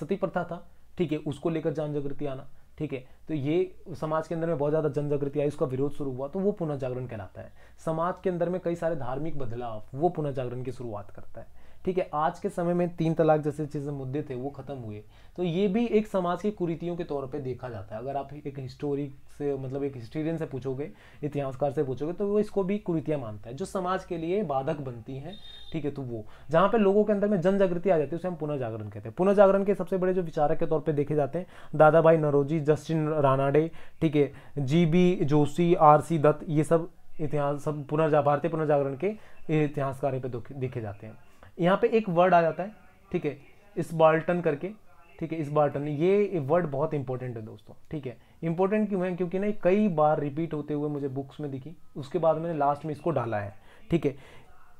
सती प्रथा था ठीक है उसको लेकर जन जागृति आना ठीक है तो ये समाज के अंदर में बहुत ज़्यादा जन जागृति आई उसका विरोध शुरू हुआ तो वो पुनर्जागरण कहलाता है समाज के अंदर में कई सारे धार्मिक बदलाव वो पुनर्जागरण की शुरुआत करता है ठीक है आज के समय में तीन तलाक जैसे चीज़ मुद्दे थे वो ख़त्म हुए तो ये भी एक समाज की कुरीतियों के तौर पे देखा जाता है अगर आप एक हिस्टोरी से मतलब एक हिस्टोरियन से पूछोगे इतिहासकार से पूछोगे तो वो इसको भी कुरीतियाँ मानता है जो समाज के लिए बाधक बनती हैं ठीक है तो वो जहाँ पर लोगों के अंदर में जन जागृति आ जाती है उसे हम पुनर्जागरण कहते हैं पुनर्जागरण के सबसे बड़े जो विचारक के तौर पर देखे जाते हैं दादा भाई नरोजी जस्टिन रानाडे ठीक है G B Joshi R C Dutt ये सब इतिहास सब पुनर्जा भारतीय पुनर्जागरण के इतिहासकारों पर देखे जाते हैं यहाँ पे एक वर्ड आ जाता है ठीक है इस बाल्टन करके ठीक है इस बाल्टन ये वर्ड बहुत इंपॉर्टेंट है दोस्तों ठीक है इंपॉर्टेंट क्यों है क्योंकि ना कई बार रिपीट होते हुए मुझे बुक्स में दिखी उसके बाद मैंने लास्ट में इसको डाला है ठीक है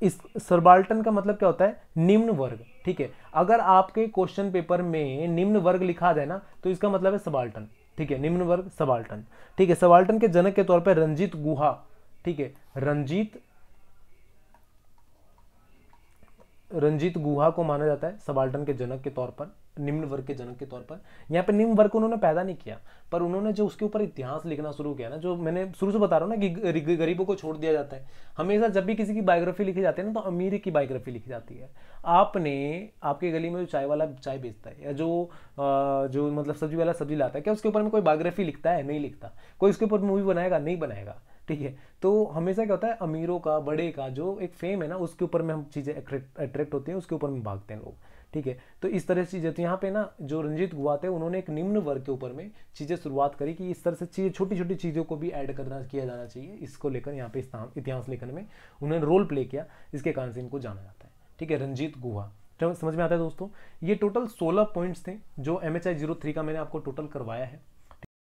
इस सरबाल्टन का मतलब क्या होता है निम्न वर्ग ठीक है अगर आपके क्वेश्चन पेपर में निम्न वर्ग लिखा जाए ना तो इसका मतलब है सबाल्टन ठीक है निम्न वर्ग सबाल्टन ठीक है सबाल्टन के जनक के तौर पर रंजीत गुहा ठीक है रंजीत रंजीत गुहा को माना जाता है सबाल्टन के जनक के तौर पर निम्न वर्ग के जनक के तौर पर यहाँ पे निम्न वर्ग को उन्होंने पैदा नहीं किया पर उन्होंने जो उसके ऊपर इतिहास लिखना शुरू किया ना जो मैंने शुरू से बता रहा हूँ ना कि गरीबों को छोड़ दिया जाता है हमेशा जब भी किसी की बायोग्राफी लिखी जाती है ना तो अमीर की बायोग्राफी लिखी जाती है आपने आपके गली में जो चाय वाला चाय बेचता है या जो जो मतलब सब्जी वाला सब्जी लाता है क्या उसके ऊपर में कोई बायोग्राफी लिखता है नहीं लिखता कोई उसके ऊपर मूवी बनाएगा नहीं बनाएगा ठीक है तो हमेशा क्या होता है अमीरों का बड़े का जो एक फेम है ना उसके ऊपर में हम चीज़ें अट्रैक्ट होती हैं उसके ऊपर में भागते हैं लोग ठीक है तो इस तरह से चीज़ें तो यहाँ पे ना जो रंजीत गुआ थे उन्होंने एक निम्न वर्ग के ऊपर में चीज़ें शुरुआत करी कि इस तरह से चीज़ें छोटी छोटी चीज़ों को भी ऐड करना किया जाना चाहिए इसको लेकर यहाँ पे इतिहास लेखन में उन्होंने रोल प्ले किया इसके कारण से इनको जाना जाता है ठीक है रंजीत गुहा समझ में आता है दोस्तों ये टोटल सोलह पॉइंट्स थे जो M H I zero three का मैंने आपको टोटल करवाया है